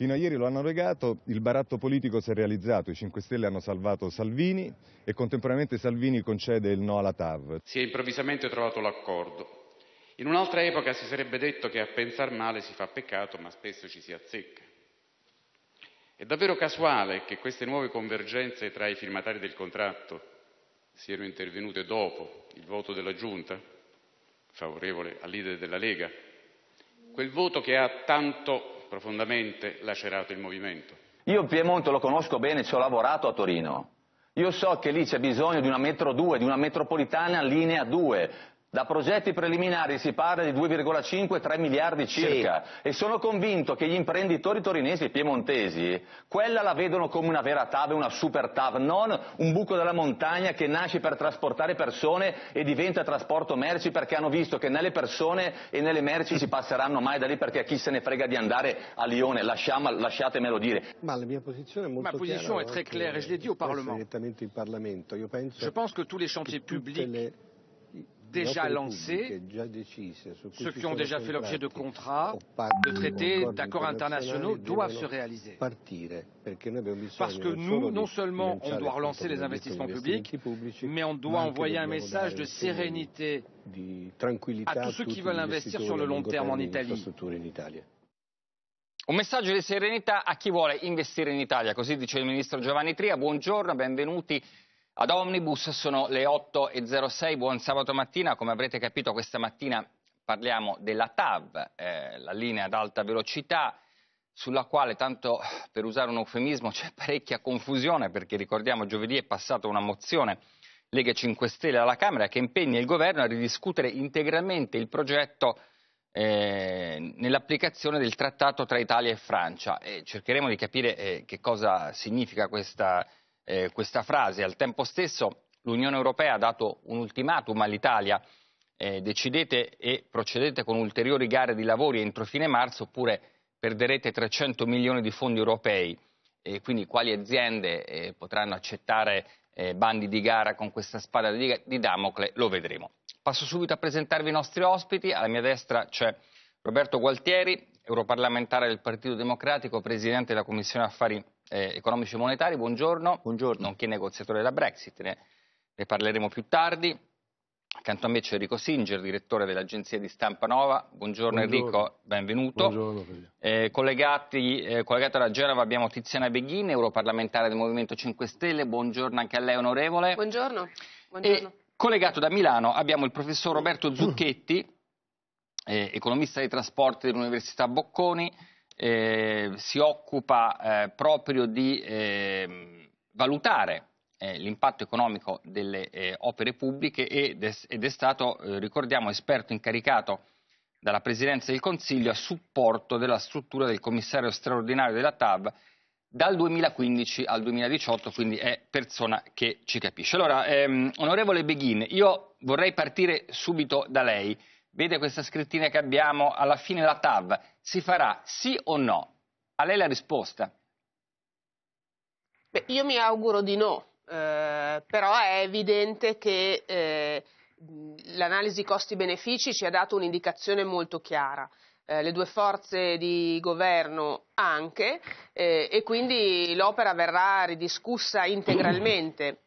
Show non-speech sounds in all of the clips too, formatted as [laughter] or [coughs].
Fino a ieri lo hanno negato, il baratto politico si è realizzato, i 5 Stelle hanno salvato Salvini e contemporaneamente Salvini concede il no alla TAV. Si è improvvisamente trovato l'accordo. In un'altra epoca si sarebbe detto che a pensar male si fa peccato, ma spesso ci si azzecca. È davvero casuale che queste nuove convergenze tra i firmatari del contratto siano intervenute dopo il voto della Giunta, favorevole al leader della Lega? Quel voto che ha tanto profondamente lacerato il movimento. Io Piemonte lo conosco bene, ci ho lavorato a Torino. Io so che lì c'è bisogno di una metro 2, di una metropolitana linea 2, da progetti preliminari si parla di 2,5-3 miliardi circa sì. e sono convinto che gli imprenditori torinesi e piemontesi quella la vedono come una vera TAV, una super TAV, non un buco della montagna che nasce per trasportare persone e diventa trasporto merci perché hanno visto che nelle persone e nelle merci si passeranno mai da lì perché a chi se ne frega di andare a Lione, Lasciamo, lasciatemelo dire. Ma la mia posizione è molto Ma chiara. Ma posizione è eh, très claire et je l'ai dit au Direttamente in Parlamento. Io penso Je pense que tous les chantiers publics déjà lancés, ceux qui ont déjà fait l'objet de contrats, de traités, d'accords internationaux doivent se réaliser. Parce que nous, non seulement on doit relancer les investissements publics, mais on doit envoyer un message de sérénité à tous ceux qui veulent investir sur le long terme en e Italie. Un message de sérénité à qui veut investir en Italie, così dit le ministre Giovanni Tria. Bonjour, bienvenue. Ad Omnibus sono le 8.06, buon sabato mattina, come avrete capito questa mattina parliamo della TAV, eh, la linea ad alta velocità, sulla quale, tanto per usare un eufemismo, c'è parecchia confusione perché ricordiamo giovedì è passata una mozione Lega 5 Stelle alla Camera che impegna il governo a ridiscutere integralmente il progetto eh, nell'applicazione del trattato tra Italia e Francia. E cercheremo di capire eh, che cosa significa questa eh, questa frase. Al tempo stesso l'Unione Europea ha dato un ultimatum all'Italia, eh, decidete e procedete con ulteriori gare di lavori entro fine marzo oppure perderete 300 milioni di fondi europei. E quindi quali aziende eh, potranno accettare eh, bandi di gara con questa spada di, di Damocle lo vedremo. Passo subito a presentarvi i nostri ospiti. Alla mia destra c'è Roberto Gualtieri, europarlamentare del Partito Democratico, presidente della Commissione Affari eh, Economici e Monetari. Buongiorno. Buongiorno. Nonché negoziatore della Brexit, ne, ne parleremo più tardi. Accanto a me c'è Enrico Singer, direttore dell'agenzia di stampa Nova. Buongiorno, Buongiorno. Enrico, benvenuto. Buongiorno. Eh, eh, collegato alla Genova abbiamo Tiziana Beghin, europarlamentare del Movimento 5 Stelle. Buongiorno anche a lei, onorevole. Buongiorno. Buongiorno. E collegato da Milano abbiamo il professor Roberto Zucchetti, eh, economista dei trasporti dell'Università Bocconi, eh, si occupa eh, proprio di ehm, valutare eh, l'impatto economico delle eh, opere pubbliche ed è, ed è stato, eh, ricordiamo, esperto incaricato dalla Presidenza del Consiglio a supporto della struttura del commissario straordinario della TAV dal 2015 al 2018, quindi è persona che ci capisce. Allora, ehm, onorevole Beghin, io vorrei partire subito da lei. Vede questa scrittina che abbiamo alla fine la TAV, si farà sì o no? A lei la risposta. Beh, io mi auguro di no, eh, però è evidente che eh, l'analisi costi-benefici ci ha dato un'indicazione molto chiara. Eh, le due forze di governo anche eh, e quindi l'opera verrà ridiscussa integralmente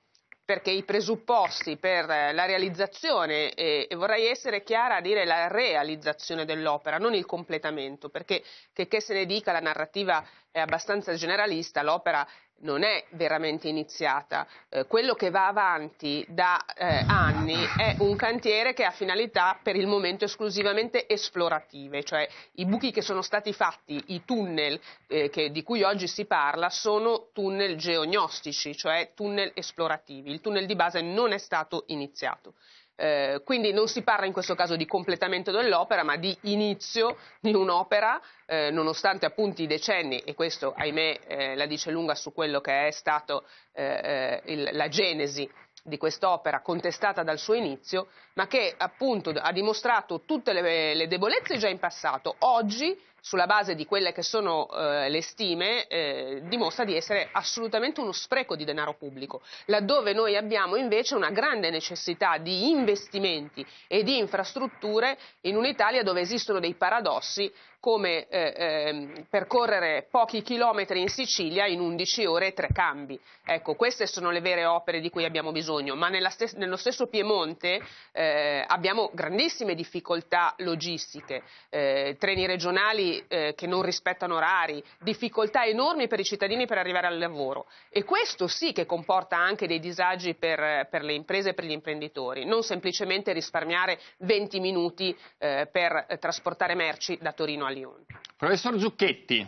perché i presupposti per eh, la realizzazione, e, e, vorrei essere chiara a dire la realizzazione dell'opera, non il completamento, perché che, che se ne dica la narrativa è abbastanza generalista, l'opera non è veramente iniziata. Eh, quello che va avanti da eh, anni è un cantiere che ha finalità per il momento esclusivamente esplorative, cioè i buchi che sono stati fatti, i tunnel eh, che, di cui oggi si parla, sono tunnel geognostici, cioè tunnel esplorativi. Il tunnel di base non è stato iniziato. Eh, quindi non si parla in questo caso di completamento dell'opera, ma di inizio di un'opera, eh, nonostante appunto i decenni, e questo ahimè eh, la dice lunga su quello che è stato eh, eh, il, la genesi di quest'opera contestata dal suo inizio, ma che appunto ha dimostrato tutte le, le debolezze già in passato, oggi sulla base di quelle che sono eh, le stime, eh, dimostra di essere assolutamente uno spreco di denaro pubblico, laddove noi abbiamo invece una grande necessità di investimenti e di infrastrutture in un'Italia dove esistono dei paradossi come eh, eh, percorrere pochi chilometri in Sicilia in 11 ore e tre cambi. Ecco, queste sono le vere opere di cui abbiamo bisogno, ma stes- nello stesso Piemonte eh, abbiamo grandissime difficoltà logistiche, eh, treni regionali eh, che non rispettano orari, difficoltà enormi per i cittadini per arrivare al lavoro. E questo sì che comporta anche dei disagi per, per le imprese e per gli imprenditori, non semplicemente risparmiare 20 minuti eh, per trasportare merci da Torino a Lione. Professor Zucchetti,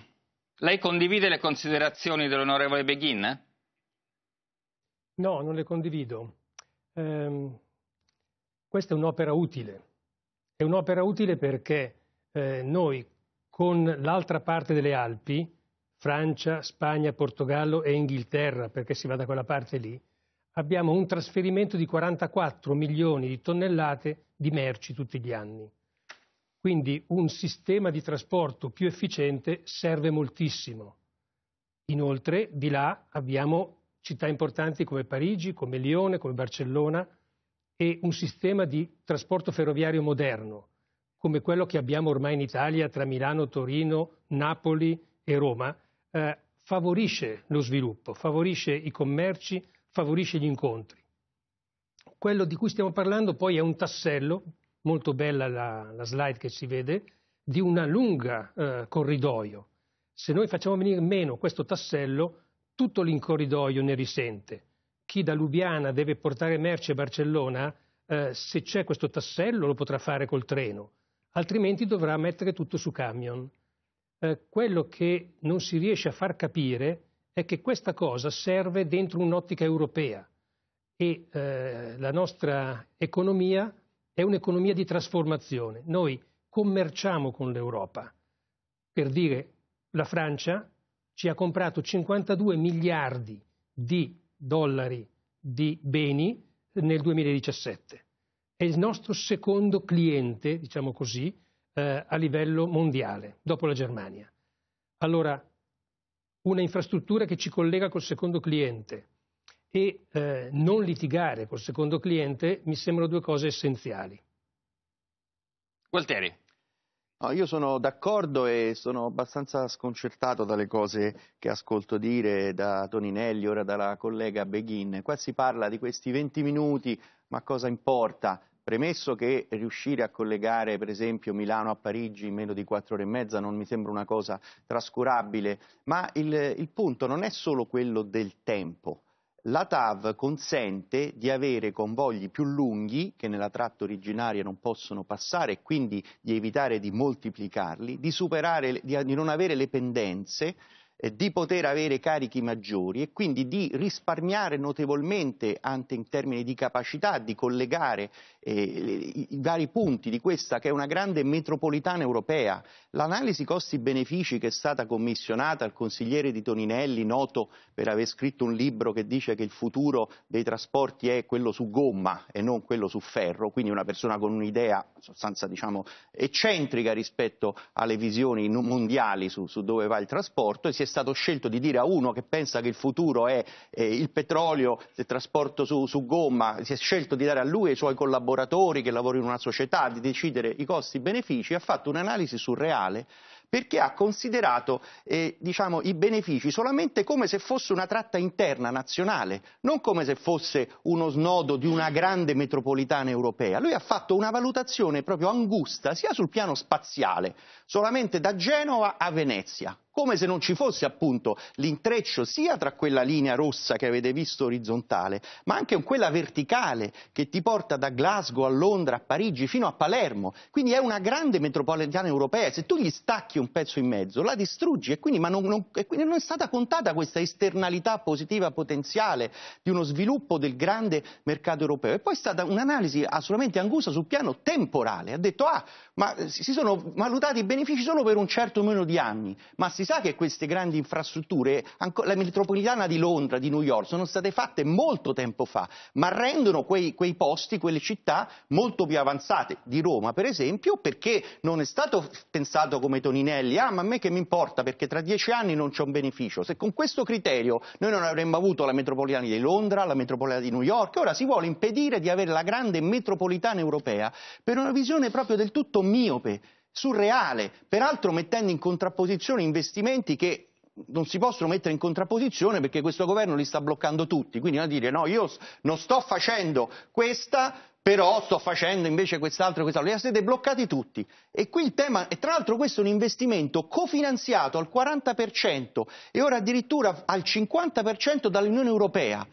lei condivide le considerazioni dell'onorevole Beghin? No, non le condivido. Ehm, questa è un'opera utile. È un'opera utile perché eh, noi con l'altra parte delle Alpi, Francia, Spagna, Portogallo e Inghilterra, perché si va da quella parte lì, abbiamo un trasferimento di 44 milioni di tonnellate di merci tutti gli anni. Quindi un sistema di trasporto più efficiente serve moltissimo. Inoltre di là abbiamo città importanti come Parigi, come Lione, come Barcellona e un sistema di trasporto ferroviario moderno come quello che abbiamo ormai in Italia tra Milano, Torino, Napoli e Roma, eh, favorisce lo sviluppo, favorisce i commerci, favorisce gli incontri. Quello di cui stiamo parlando poi è un tassello, molto bella la, la slide che si vede, di una lunga eh, corridoio. Se noi facciamo venire meno questo tassello, tutto l'incorridoio ne risente. Chi da Lubiana deve portare merce a Barcellona, eh, se c'è questo tassello lo potrà fare col treno, altrimenti dovrà mettere tutto su camion. Eh, quello che non si riesce a far capire è che questa cosa serve dentro un'ottica europea e eh, la nostra economia è un'economia di trasformazione. Noi commerciamo con l'Europa. Per dire, la Francia ci ha comprato 52 miliardi di dollari di beni nel 2017 è il nostro secondo cliente, diciamo così, eh, a livello mondiale, dopo la Germania. Allora, una infrastruttura che ci collega col secondo cliente e eh, non litigare col secondo cliente mi sembrano due cose essenziali. Gualtieri. No, io sono d'accordo e sono abbastanza sconcertato dalle cose che ascolto dire da Toninelli, ora dalla collega Beghin. Qua si parla di questi 20 minuti, ma cosa importa? Premesso che riuscire a collegare per esempio Milano a Parigi in meno di quattro ore e mezza non mi sembra una cosa trascurabile, ma il, il punto non è solo quello del tempo, la TAV consente di avere convogli più lunghi che nella tratta originaria non possono passare e quindi di evitare di moltiplicarli, di, superare, di non avere le pendenze eh, di poter avere carichi maggiori e quindi di risparmiare notevolmente anche in termini di capacità di collegare eh, i, i vari punti di questa che è una grande metropolitana europea. L'analisi costi-benefici che è stata commissionata al consigliere di Toninelli, noto per aver scritto un libro che dice che il futuro dei trasporti è quello su gomma e non quello su ferro, quindi una persona con un'idea sostanza diciamo eccentrica rispetto alle visioni mondiali su, su dove va il trasporto e si è è stato scelto di dire a uno che pensa che il futuro è eh, il petrolio, il trasporto su, su, gomma, si è scelto di dare a lui e ai suoi collaboratori che lavorano in una società di decidere i costi-benefici, ha fatto un'analisi surreale perché ha considerato eh, diciamo, i benefici solamente come se fosse una tratta interna nazionale, non come se fosse uno snodo di una grande metropolitana europea. Lui ha fatto una valutazione proprio angusta sia sul piano spaziale, solamente da Genova a Venezia come se non ci fosse appunto l'intreccio sia tra quella linea rossa che avete visto orizzontale, ma anche con quella verticale che ti porta da Glasgow a Londra, a Parigi, fino a Palermo. Quindi è una grande metropolitana europea, se tu gli stacchi un pezzo in mezzo, la distruggi e quindi, non, non, e quindi non è stata contata questa esternalità positiva potenziale di uno sviluppo del grande mercato europeo. E poi è stata un'analisi assolutamente angusta sul piano temporale, ha detto ah, ma eh, si sono valutati i benefici solo per un certo numero di anni, ma si sa che queste grandi infrastrutture, la metropolitana di Londra, di New York, sono state fatte molto tempo fa, ma rendono quei, quei posti, quelle città molto più avanzate, di Roma per esempio, perché non è stato pensato come Toninelli, ah ma a me che mi importa perché tra dieci anni non c'è un beneficio, se con questo criterio noi non avremmo avuto la metropolitana di Londra, la metropolitana di New York, ora si vuole impedire di avere la grande metropolitana europea per una visione proprio del tutto miope, surreale, peraltro mettendo in contrapposizione investimenti che non si possono mettere in contrapposizione perché questo governo li sta bloccando tutti, quindi a dire no, io non sto facendo questa, però sto facendo invece quest'altro e quest'altro, li siete bloccati tutti. E qui il tema, e tra l'altro questo è un investimento cofinanziato al 40% e ora addirittura al 50% dall'Unione Europea,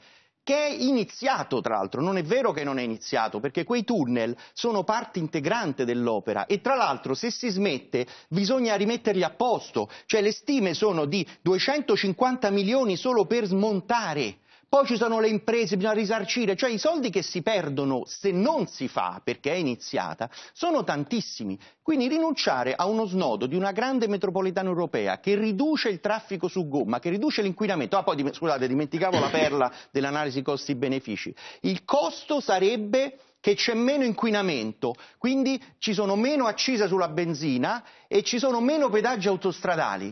che è iniziato tra l'altro, non è vero che non è iniziato, perché quei tunnel sono parte integrante dell'opera e tra l'altro se si smette bisogna rimetterli a posto, cioè le stime sono di 250 milioni solo per smontare poi ci sono le imprese, bisogna risarcire, cioè i soldi che si perdono se non si fa perché è iniziata sono tantissimi. Quindi rinunciare a uno snodo di una grande metropolitana europea che riduce il traffico su gomma, che riduce l'inquinamento. Ah, poi scusate, dimenticavo la perla dell'analisi costi-benefici. Il costo sarebbe che c'è meno inquinamento, quindi ci sono meno accise sulla benzina e ci sono meno pedaggi autostradali.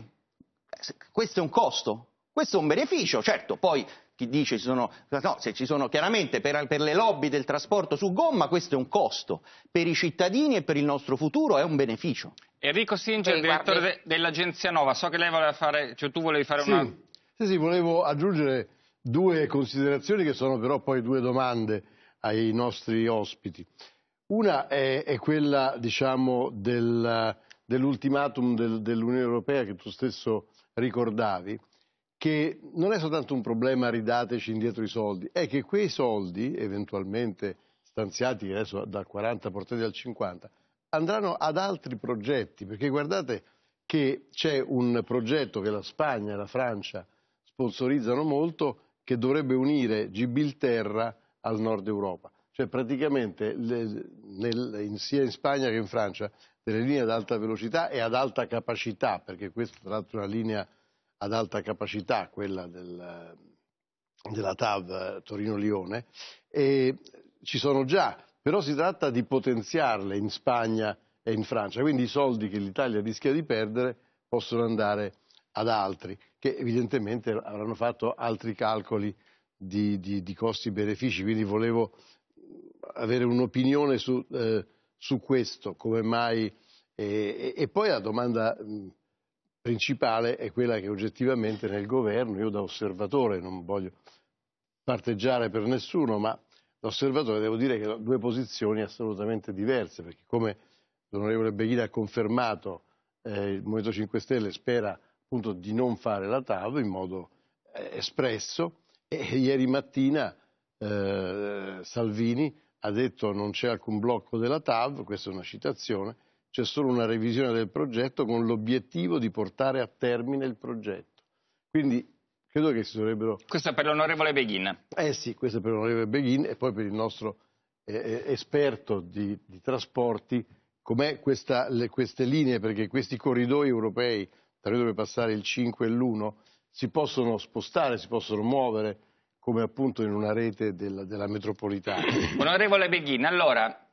Eh, questo è un costo, questo è un beneficio, certo, poi chi dice ci sono, no, se ci sono chiaramente per, per, le lobby del trasporto su gomma questo è un costo, per i cittadini e per il nostro futuro è un beneficio. Enrico Singer, Ehi, direttore guarda... de, dell'agenzia Nova, so che lei voleva fare, cioè tu volevi fare sì, una... Sì, sì, volevo aggiungere due considerazioni che sono però poi due domande ai nostri ospiti. Una è, è quella, diciamo, del, dell'ultimatum del, dell'Unione Europea che tu stesso ricordavi che non è soltanto un problema ridateci indietro i soldi, è che quei soldi, eventualmente stanziati adesso dal 40 portati al 50, andranno ad altri progetti, perché guardate che c'è un progetto che la Spagna e la Francia sponsorizzano molto che dovrebbe unire Gibilterra al nord Europa. Cioè praticamente le, nel, in, sia in Spagna che in Francia delle linee ad alta velocità e ad alta capacità, perché questa tra l'altro è una linea ad alta capacità, quella del, della TAV Torino-Lione, e ci sono già, però si tratta di potenziarle in Spagna e in Francia, quindi i soldi che l'Italia rischia di perdere possono andare ad altri, che evidentemente avranno fatto altri calcoli di, di, di costi-benefici, quindi volevo avere un'opinione su, eh, su, questo, come mai... Eh, e, e poi la domanda principale è quella che oggettivamente nel governo, io da osservatore, non voglio parteggiare per nessuno, ma da osservatore devo dire che ho due posizioni assolutamente diverse, perché come l'onorevole Beghini ha confermato, eh, il Movimento 5 Stelle spera appunto di non fare la TAV in modo eh, espresso e ieri mattina eh, Salvini ha detto non c'è alcun blocco della TAV, questa è una citazione, c'è solo una revisione del progetto con l'obiettivo di portare a termine il progetto. Quindi credo che si dovrebbero... Questo è per l'onorevole Beghin. Eh sì, questo è per l'onorevole Beghin e poi per il nostro eh, eh esperto di, di trasporti, com'è queste linee, perché questi corridoi europei, tra cui dove passare il 5 e l'1, si possono spostare, si possono muovere, come appunto in una rete della, della metropolitana. Onorevole Beghin, allora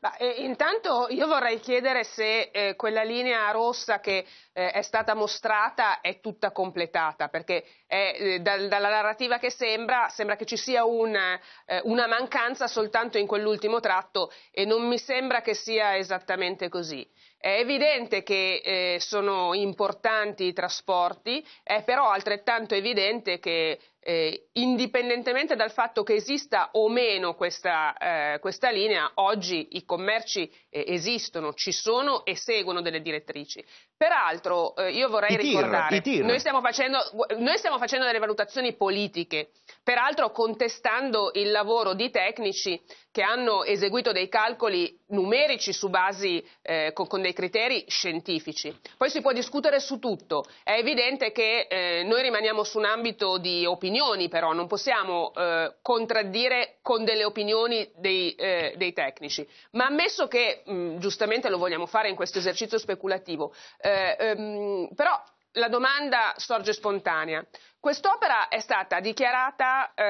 ma, eh, intanto io vorrei chiedere se eh, quella linea rossa che eh, è stata mostrata è tutta completata, perché è, eh, da, dalla narrativa che sembra, sembra che ci sia un, eh, una mancanza soltanto in quell'ultimo tratto e non mi sembra che sia esattamente così. È evidente che eh, sono importanti i trasporti, è però altrettanto evidente che eh, indipendentemente dal fatto che esista o meno questa, eh, questa linea, oggi i commerci eh, esistono, ci sono e seguono delle direttrici. Peraltro eh, io vorrei tir, ricordare, noi stiamo, facendo, noi stiamo, facendo, delle valutazioni politiche, peraltro contestando il lavoro di tecnici che hanno eseguito dei calcoli numerici su basi eh, con, con dei dei criteri scientifici. Poi si può discutere su tutto. È evidente che eh, noi rimaniamo su un ambito di opinioni, però non possiamo eh, contraddire con delle opinioni dei, eh, dei tecnici. Ma ammesso che, mh, mm, giustamente lo vogliamo fare in questo esercizio speculativo, eh, ehm, però la domanda sorge spontanea. Quest'opera è stata dichiarata eh,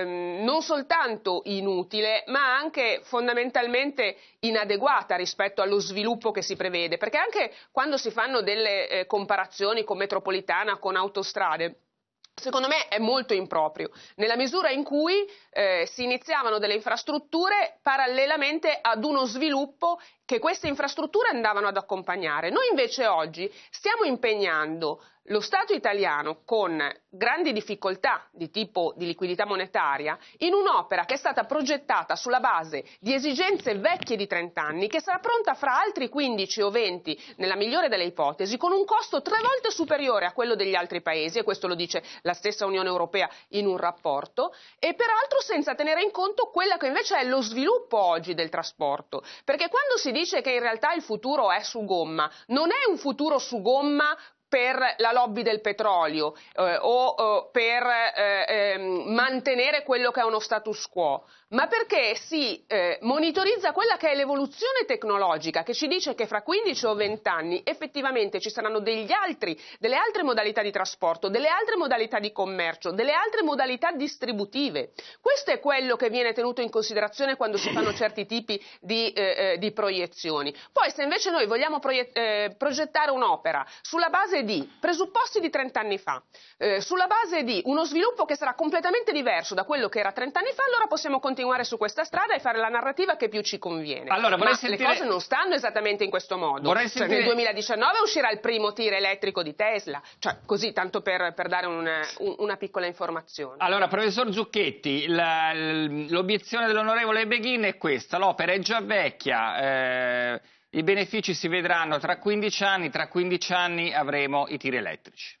ehm, non soltanto inutile, ma anche fondamentalmente inadeguata rispetto allo sviluppo che si prevede, perché anche quando si fanno delle eh, comparazioni con metropolitana, con autostrade, secondo me è molto improprio, nella misura in cui eh, si iniziavano delle infrastrutture parallelamente ad uno sviluppo che queste infrastrutture andavano ad accompagnare. Noi invece oggi stiamo impegnando lo Stato italiano con grandi difficoltà di tipo di liquidità monetaria in un'opera che è stata progettata sulla base di esigenze vecchie di 30 anni che sarà pronta fra altri 15 o 20 nella migliore delle ipotesi con un costo tre volte superiore a quello degli altri paesi e questo lo dice la stessa Unione Europea in un rapporto e peraltro senza tenere in conto quello che invece è lo sviluppo oggi del trasporto perché quando si dice che in realtà il futuro è su gomma. Non è un futuro su gomma per la lobby del petrolio eh, o, o eh, per eh, eh, mantenere quello che è uno status quo, ma perché si eh, monitorizza quella che è l'evoluzione tecnologica che ci dice che fra 15 o 20 anni effettivamente ci saranno altri, delle altre modalità di trasporto, delle altre modalità di commercio, delle altre modalità distributive. Questo è quello che viene tenuto in considerazione quando si fanno certi tipi di, eh, eh di proiezioni. Poi se invece noi vogliamo proiet- eh, progettare un'opera sulla base di presupposti di 30 anni fa, eh, sulla base di uno sviluppo che sarà completamente diverso da quello che era 30 anni fa, allora possiamo continuare continuare su questa strada e fare la narrativa che più ci conviene. Allora, Ma sentire... le cose non stanno esattamente in questo modo. Cioè, sentire... Nel 2019 uscirà il primo tir elettrico di Tesla, cioè così tanto per, per dare una, una, piccola informazione. Allora, professor Zucchetti, la, l'obiezione dell'onorevole Beghin è questa, l'opera è già vecchia. Eh... I benefici si vedranno tra 15 anni, tra 15 anni avremo i tir elettrici.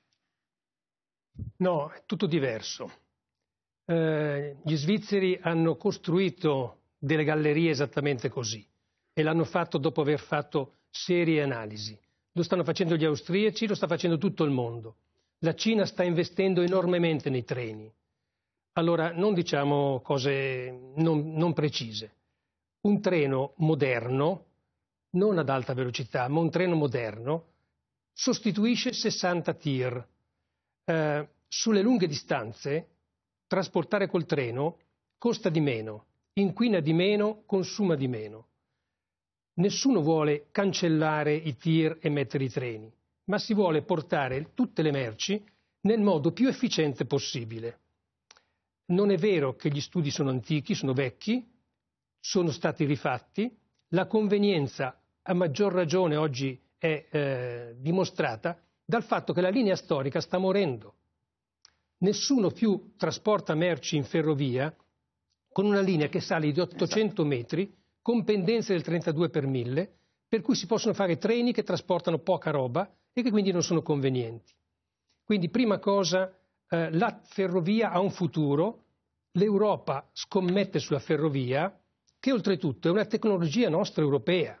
No, è tutto diverso eh, gli svizzeri hanno costruito delle gallerie esattamente così e l'hanno fatto dopo aver fatto serie analisi. Lo stanno facendo gli austriaci, lo sta facendo tutto il mondo. La Cina sta investendo enormemente nei treni. Allora non diciamo cose non, non precise. Un treno moderno, non ad alta velocità, ma un treno moderno, sostituisce 60 tir. Eh, sulle lunghe distanze trasportare col treno costa di meno, inquina di meno, consuma di meno. Nessuno vuole cancellare i tir e mettere i treni, ma si vuole portare tutte le merci nel modo più efficiente possibile. Non è vero che gli studi sono antichi, sono vecchi, sono stati rifatti, la convenienza a maggior ragione oggi è eh, dimostrata dal fatto che la linea storica sta morendo nessuno più trasporta merci in ferrovia con una linea che sale di 800 esatto. metri con pendenze del 32 per 1000, per cui si possono fare treni che trasportano poca roba e che quindi non sono convenienti. Quindi prima cosa, eh, la ferrovia ha un futuro, l'Europa scommette sulla ferrovia, che oltretutto è una tecnologia nostra europea.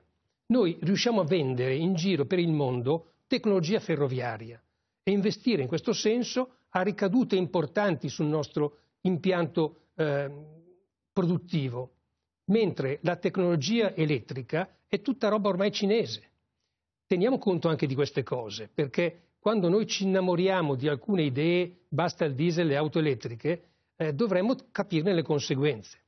Noi riusciamo a vendere in giro per il mondo tecnologia ferroviaria e investire in questo senso ha ricadute importanti sul nostro impianto eh, produttivo, mentre la tecnologia elettrica è tutta roba ormai cinese. Teniamo conto anche di queste cose, perché quando noi ci innamoriamo di alcune idee, basta il diesel e le auto elettriche, eh, dovremmo capirne le conseguenze.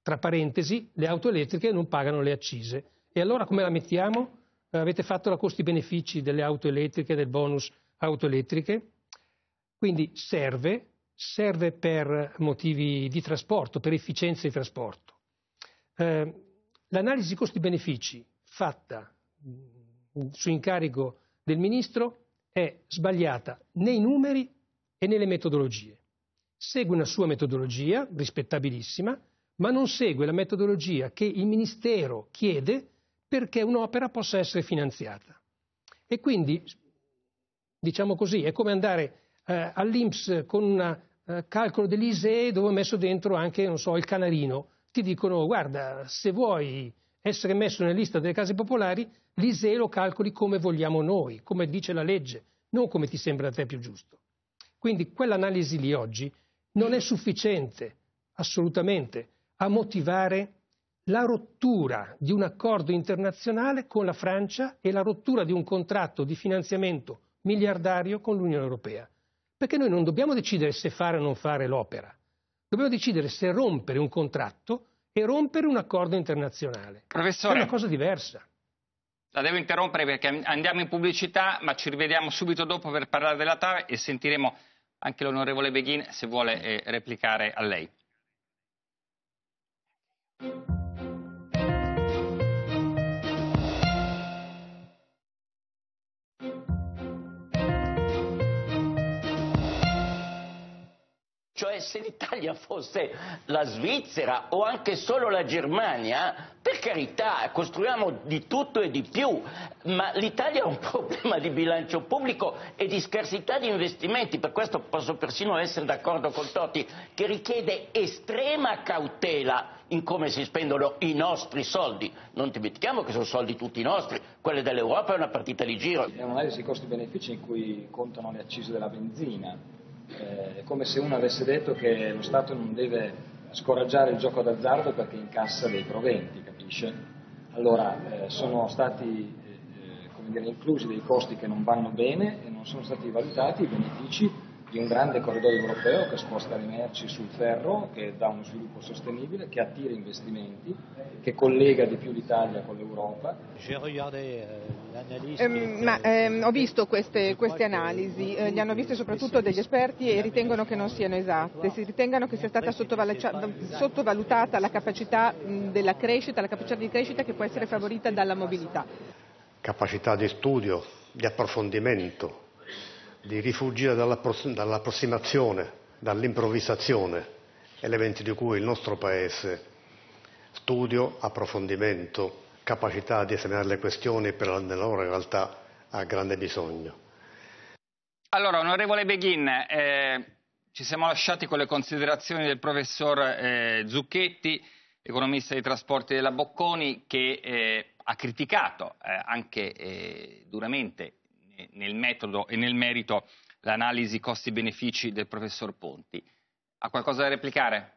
Tra parentesi, le auto elettriche non pagano le accise. E allora come la mettiamo? Eh, avete fatto la costi-benefici delle auto elettriche, del bonus auto elettriche? Quindi serve, serve per motivi di trasporto, per efficienza di trasporto. Eh, l'analisi costi-benefici fatta mm, su incarico del Ministro è sbagliata nei numeri e nelle metodologie. Segue una sua metodologia, rispettabilissima, ma non segue la metodologia che il Ministero chiede perché un'opera possa essere finanziata. E quindi, diciamo così, è come andare eh, all'Inps con un eh, calcolo dell'ISEE dove ho messo dentro anche, so, il canarino. Ti dicono, guarda, se vuoi essere messo nella lista delle case popolari, l'ISEE lo calcoli come vogliamo noi, come dice la legge, non come ti sembra a te più giusto. Quindi quell'analisi lì oggi non è sufficiente, assolutamente, a motivare la rottura di un accordo internazionale con la Francia e la rottura di un contratto di finanziamento miliardario con l'Unione Europea. Perché noi non dobbiamo decidere se fare o non fare l'opera, dobbiamo decidere se rompere un contratto e rompere un accordo internazionale. Professore, è una cosa diversa. La devo interrompere perché andiamo in pubblicità, ma ci rivediamo subito dopo per parlare della TAV e sentiremo anche l'onorevole Beghin se vuole eh, replicare a lei. Cioè se l'Italia [laughs] fosse la Svizzera o anche solo la Germania, per carità, costruiamo di tutto e di più, ma l'Italia ha un [laughs] problema di bilancio pubblico e di scarsità di investimenti, per questo posso persino essere d'accordo con Totti, che richiede estrema cautela in come si spendono i nostri soldi. Non dimentichiamo che sono soldi tutti nostri, quelli dell'Europa è una partita di giro. È un'analisi costi-benefici in cui contano le accise della benzina eh, è come se uno avesse detto che lo Stato non deve scoraggiare il gioco d'azzardo perché incassa dei proventi, capisce? Allora eh, sono stati eh, eh dire, inclusi dei costi che non vanno bene e non sono stati valutati i benefici di un grande corridoio europeo che sposta le merci sul ferro, che dà uno sviluppo sostenibile, che attira investimenti, che collega di più l'Italia con l'Europa. Eh, ehm, ma, eh, ho visto queste, queste analisi, eh, li hanno viste soprattutto degli esperti e ritengono che non siano esatte, si ritengono che sia stata sottovalutata la capacità della crescita, la capacità di crescita che può essere favorita dalla mobilità. Capacità di studio, di approfondimento di rifugire dall'approssimazione, dall'improvvisazione, elementi di cui il nostro Paese studio, approfondimento, capacità di esaminare le questioni per la loro realtà ha grande bisogno. Allora, onorevole Beghin, eh, ci siamo lasciati con le considerazioni del professor eh, Zucchetti, economista dei trasporti della Bocconi, che eh, ha criticato eh, anche eh, duramente nel metodo e nel merito l'analisi costi-benefici del professor Ponti. Ha qualcosa da replicare?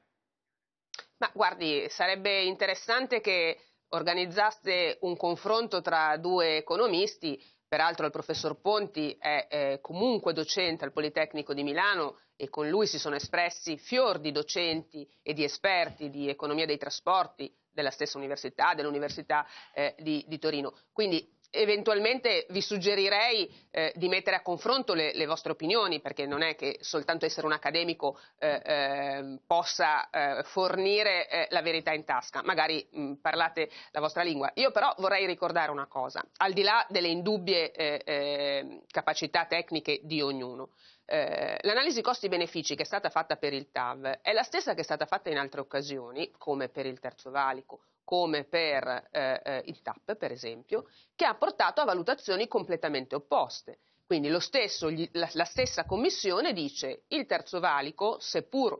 Ma guardi, sarebbe interessante che organizzaste un confronto tra due economisti, peraltro il professor Ponti è eh, comunque docente al Politecnico di Milano e con lui si sono espressi fior di docenti e di esperti di economia dei trasporti della stessa università, dell'Università eh, di, di Torino. Quindi eventualmente vi suggerirei eh, di mettere a confronto le, le, vostre opinioni, perché non è che soltanto essere un accademico eh, ehm, eh, possa fornire eh, la verità in tasca, magari mh, mm, parlate la vostra lingua. Io però vorrei ricordare una cosa, al di là delle indubbie eh, ehm, capacità tecniche di ognuno. Eh, l'analisi costi-benefici che è stata fatta per il TAV è la stessa che è stata fatta in altre occasioni, come per il Terzo Valico come per eh, eh, il TAP, per esempio, che ha portato a valutazioni completamente opposte. Quindi stesso, gli, la, la stessa Commissione dice che il terzo valico, seppur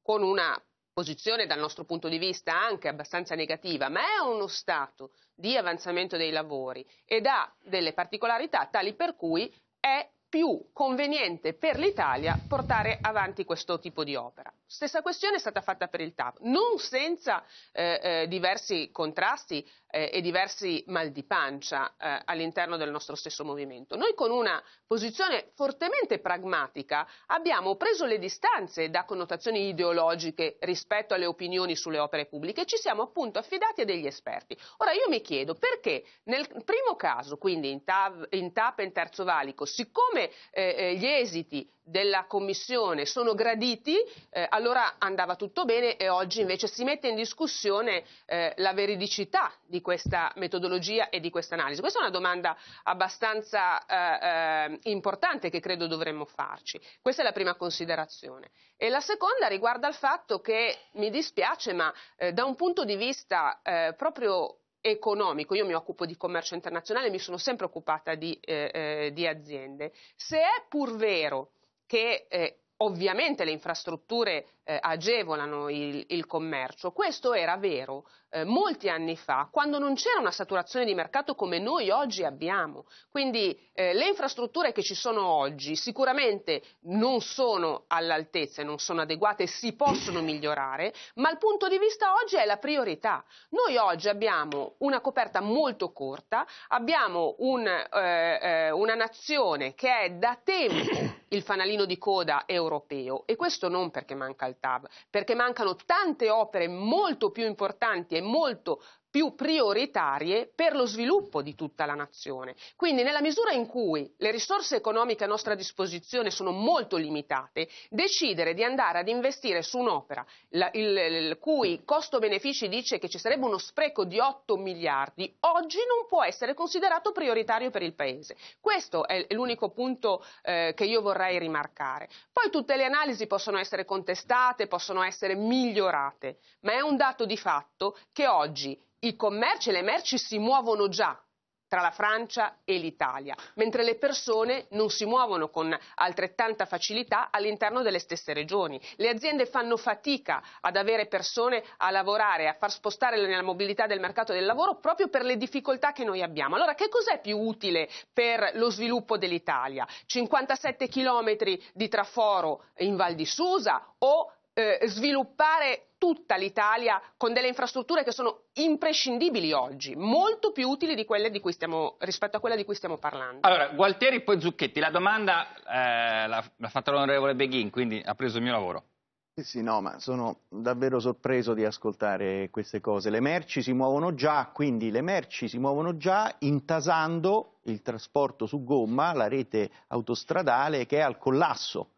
con una posizione dal nostro punto di vista anche abbastanza negativa, ma è uno stato di avanzamento dei lavori ed ha delle particolarità tali per cui è più conveniente per l'Italia portare avanti questo tipo di opera. Stessa questione è stata fatta per il TAP, non senza eh, eh, diversi contrasti eh, e diversi mal di pancia eh, all'interno del nostro stesso movimento. Noi con una posizione fortemente pragmatica abbiamo preso le distanze da connotazioni ideologiche rispetto alle opinioni sulle opere pubbliche e ci siamo appunto affidati a degli esperti. Ora io mi chiedo perché nel primo caso, quindi in TAP, in TAP e in Terzo Valico, siccome siccome eh, eh, gli esiti della commissione sono graditi, eh, allora andava tutto bene e oggi invece si mette in discussione eh, la veridicità di questa metodologia e di questa analisi. Questa è una domanda abbastanza eh, eh importante che credo dovremmo farci. Questa è la prima considerazione. E la seconda riguarda il fatto che mi dispiace, ma eh, da un punto di vista proprio economico, io mi occupo di commercio internazionale, mi sono sempre occupata di, eh, eh, di aziende, se è pur vero che eh, Ovviamente le infrastrutture eh, agevolano il, il, commercio, questo era vero eh, molti anni fa, quando non c'era una saturazione di mercato come noi oggi abbiamo. Quindi eh, le infrastrutture che ci sono oggi sicuramente non sono all'altezza e non sono adeguate, si possono migliorare, ma il punto di vista oggi è la priorità. Noi oggi abbiamo una coperta molto corta, abbiamo un, eh, eh, una nazione che è da tempo il fanalino di coda europeo e questo non perché manca il TAV, perché mancano tante opere molto più importanti e molto più prioritarie per lo sviluppo di tutta la nazione. Quindi nella misura in cui le risorse economiche a nostra disposizione sono molto limitate, decidere di andare ad investire su un'opera il, il cui costo-benefici dice che ci sarebbe uno spreco di 8 miliardi, oggi non può essere considerato prioritario per il Paese. Questo è l'unico punto eh, che io vorrei rimarcare. Poi tutte le analisi possono essere contestate, possono essere migliorate, ma è un dato di fatto che oggi i commerci e le merci si muovono già tra la Francia e l'Italia, mentre le persone non si muovono con altrettanta facilità all'interno delle stesse regioni. Le aziende fanno fatica ad avere persone a lavorare, a far spostare la mobilità del mercato del lavoro proprio per le difficoltà che noi abbiamo. Allora, che cos'è più utile per lo sviluppo dell'Italia? 57 chilometri di traforo in Val di Susa o eh, sviluppare tutta l'Italia con delle infrastrutture che sono imprescindibili oggi, molto più utili di quelle di cui stiamo, rispetto a quelle di cui stiamo parlando. Allora, Gualtieri poi Zucchetti, la domanda eh, l'ha, l'ha fatta l'onorevole Beghin, quindi ha preso il mio lavoro. Sì, no, ma sono davvero sorpreso di ascoltare queste cose. Le merci si muovono già, quindi le merci si muovono già intasando il trasporto su gomma, la rete autostradale che è al collasso.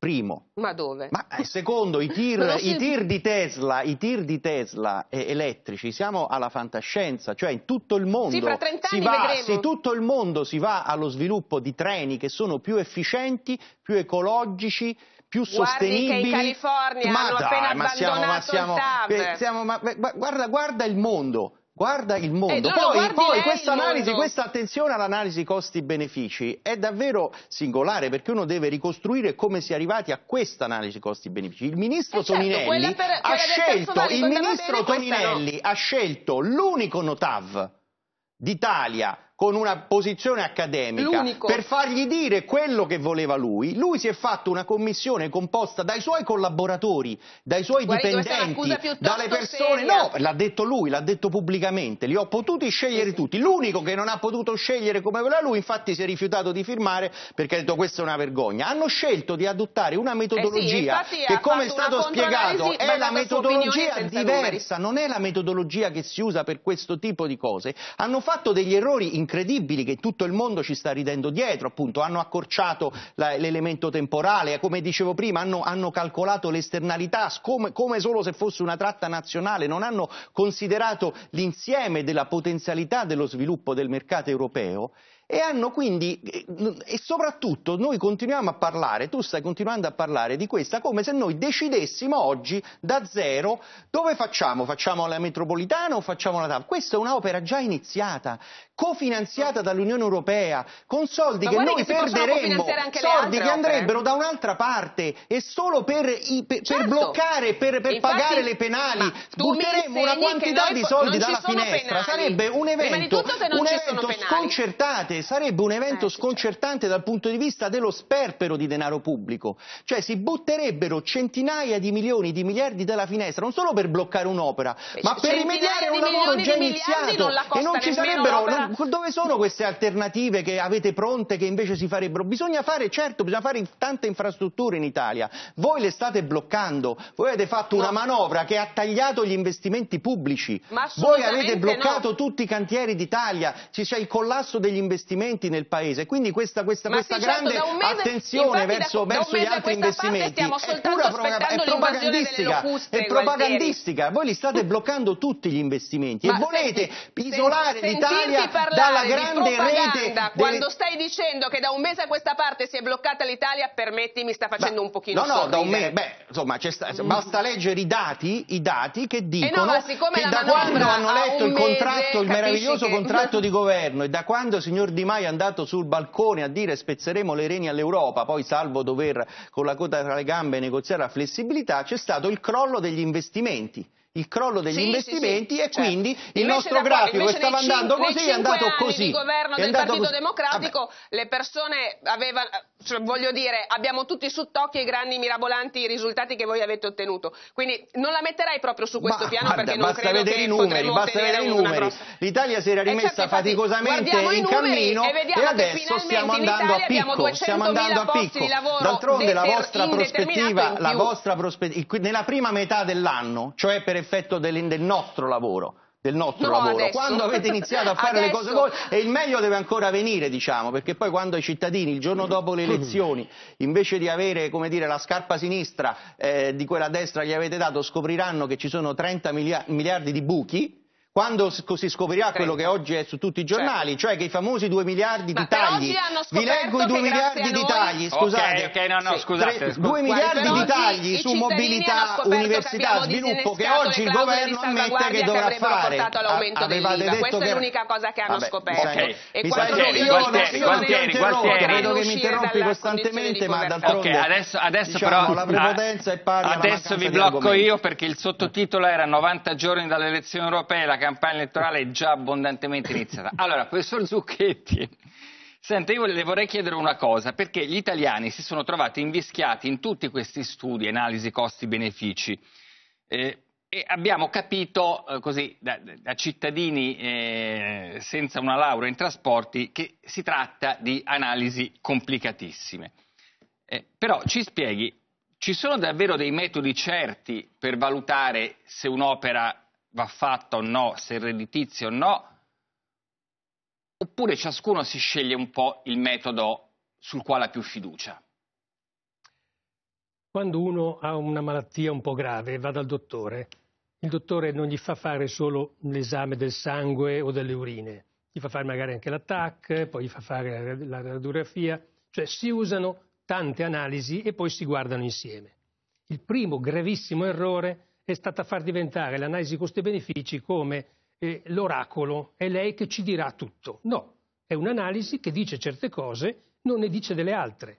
Primo. Ma dove? Ma eh, secondo, i tir, [laughs] i tir di Tesla, i tir di Tesla eh, elettrici, siamo alla fantascienza, cioè in tutto il mondo sì, si va, sì, tutto il mondo si va allo sviluppo di treni che sono più efficienti, più ecologici, più sostenibili. Guardi Che in California ma hanno dai, appena ma abbandonato siamo, ma siamo, eh, siamo ma, guarda, guarda il mondo guarda il mondo. Eh, poi, poi eh, questa analisi, questa attenzione all'analisi costi-benefici è davvero singolare perché uno deve ricostruire come si è arrivati a questa analisi costi-benefici. Il ministro eh certo, Toninelli per, ha scelto, il ministro bene, Toninelli no. ha scelto l'unico Notav d'Italia con una posizione accademica L'unico. per fargli dire quello che voleva lui. Lui si è fatto una commissione composta dai suoi collaboratori, dai suoi Guarito, dipendenti, dalle persone. Seria. No, l'ha detto lui, l'ha detto pubblicamente, li ho potuti scegliere sì. tutti. L'unico che non ha potuto scegliere come voleva lui, infatti, si è rifiutato di firmare perché ha detto questa è una vergogna. Hanno scelto di adottare una metodologia eh sì, che, come è stato spiegato, è la metodologia diversa, numeri. non è la metodologia che si usa per questo tipo di cose. Hanno fatto degli errori in incredibili che tutto il mondo ci sta ridendo dietro, appunto, hanno accorciato l'elemento temporale, come dicevo prima, hanno, hanno calcolato l'esternalità come, come solo se fosse una tratta nazionale, non hanno considerato l'insieme della potenzialità dello sviluppo del mercato europeo e hanno quindi, eh, e soprattutto noi continuiamo a parlare, tu stai continuando a parlare di questa come se noi decidessimo oggi da zero dove facciamo, facciamo la metropolitana o facciamo la TAP, questa è un'opera già iniziata, cofinanziata dall'Unione Europea, con soldi Ma che noi che perderemmo, soldi che andrebbero da un'altra parte e solo per, per, certo. per bloccare, per, per Infatti, pagare le penali, butteremmo una quantità di soldi dalla finestra, penali. sarebbe un evento, un evento sconcertante Scusate, sarebbe un evento certo. sconcertante dal punto di vista dello sperpero di denaro pubblico. Cioè si butterebbero centinaia di milioni di miliardi dalla finestra, non solo per bloccare un'opera, ma per rimediare a un lavoro già iniziato. Non e non ci sarebbero... Non, dove sono queste alternative che avete pronte che invece si farebbero? Bisogna fare, certo, bisogna fare tante infrastrutture in Italia. Voi le state bloccando. Voi avete fatto no. una manovra che ha tagliato gli investimenti pubblici. Voi avete bloccato no. tutti i cantieri d'Italia. C'è il collasso degli investimenti investimenti nel paese, quindi questa, questa, questa certo, grande certo, mese, attenzione verso, verso gli altri investimenti è, pura, è propagandistica, è propagandistica. voi li state [laughs] bloccando tutti gli investimenti Ma e volete senti, isolare l'Italia dalla grande rete delle... quando stai dicendo che da un mese a questa parte si è bloccata l'Italia, permetti, mi sta facendo Beh, un pochino no, no, sorridere. da un mese, Beh, insomma, sta, mm. basta leggere i dati, i dati che dicono eh no, che da quando hanno letto il contratto, il meraviglioso che... contratto di governo e da quando, signor di Maio è andato sul balcone a dire spezzeremo le reni all'Europa, poi salvo dover con la coda tra le gambe negoziare la flessibilità, c'è stato il crollo degli investimenti il crollo degli sì, investimenti sì, sì, e certo. quindi il nostro grafico che stava andando così è andato così. Nel governo è del Partito così. Democratico Vabbè. le persone avevano cioè, voglio dire, abbiamo tutti sott'occhio i grandi mirabolanti risultati che voi avete ottenuto. Quindi non la metterei proprio su questo ma, piano guarda, perché non credo che i numeri, basta vedere i numeri. L'Italia si era eh, cioè, rimessa certo, faticosamente in cammino e, e adesso stiamo andando a picco, stiamo andando a picco. D'altronde la vostra prospettiva, la vostra prospettiva nella prima metà dell'anno, cioè per effetto del, del nostro lavoro del nostro no, lavoro. Adesso. Quando avete iniziato a fare adesso. le cose voi e il meglio deve ancora venire, diciamo, perché poi quando i cittadini il giorno dopo le elezioni, invece di avere come dire, la scarpa sinistra eh, di quella destra gli avete dato, scopriranno che ci sono 30 miliardi di buchi, quando si scoprirà quello che oggi è su tutti i certo. giornali, certo. cioè che i famosi 2 miliardi di tagli, vi leggo i 2 miliardi di tagli, scusate, 2 miliardi di tagli su mobilità, università, sviluppo che oggi il governo ammette che dovrà fare. A, avevate detto Questa che... è l'unica cosa che hanno Vabbè, scoperto. Okay. E mi quando Gualtieri, io Gualtieri, Gualtieri, Gualtieri, che mi interrompi costantemente, ma d'altronde okay, adesso, adesso diciamo, però, la Adesso vi blocco io perché il sottotitolo era 90 giorni dalle elezioni europee, la campagna elettorale è già abbondantemente iniziata. Allora, professor Zucchetti, senta, io le vorrei chiedere una cosa, perché gli italiani si sono trovati invischiati in tutti questi studi, analisi, costi, benefici. Eh, e abbiamo capito eh, così da, da cittadini eh, senza una laurea in trasporti che si tratta di analisi complicatissime. Eh, però ci spieghi, ci sono davvero dei metodi certi per valutare se un'opera va fatta o no, se è redditizia o no, oppure ciascuno si sceglie un po' il metodo sul quale ha più fiducia? Quando uno ha una malattia un po' grave e va dal dottore, il dottore non gli fa fare solo l'esame del sangue o delle urine, gli fa fare magari anche l'attack, poi gli fa fare la radiografia, cioè si usano tante analisi e poi si guardano insieme. Il primo gravissimo errore è è stata far diventare l'analisi costi-benefici come eh, l'oracolo, è lei che ci dirà tutto. No, è un'analisi che dice certe cose, non ne dice delle altre.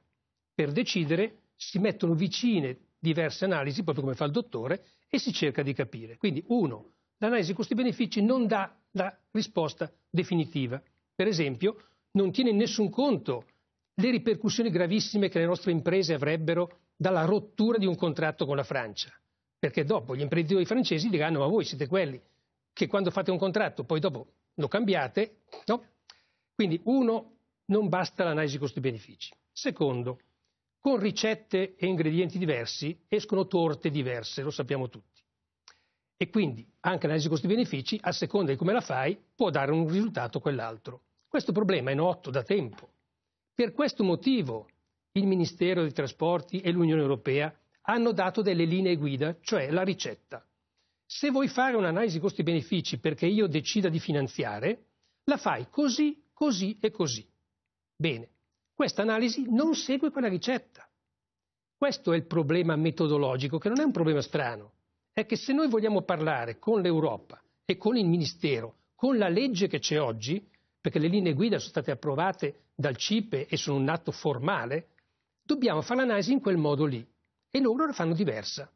Per decidere si mettono vicine diverse analisi, proprio come fa il dottore, e si cerca di capire. Quindi, uno, l'analisi costi-benefici non dà la risposta definitiva. Per esempio, non tiene in nessun conto le ripercussioni gravissime che le nostre imprese avrebbero dalla rottura di un contratto con la Francia. Perché dopo gli imprenditori francesi diranno ma voi siete quelli che quando fate un contratto poi dopo lo cambiate, no? Quindi uno, non basta l'analisi costi-benefici. Secondo, con ricette e ingredienti diversi escono torte diverse, lo sappiamo tutti. E quindi anche l'analisi costi-benefici, a seconda di come la fai, può dare un risultato o quell'altro. Questo problema è noto da tempo. Per questo motivo il Ministero dei Trasporti e l'Unione Europea hanno dato delle linee guida, cioè la ricetta. Se vuoi fare un'analisi costi-benefici perché io decida di finanziare, la fai così, così e così. Bene, questa analisi non segue quella ricetta. Questo è il problema metodologico, che non è un problema strano. È che se noi vogliamo parlare con l'Europa e con il Ministero, con la legge che c'è oggi, perché le linee guida sono state approvate dal CIPE e sono un atto formale, dobbiamo fare l'analisi in quel modo lì e loro la fanno diversa.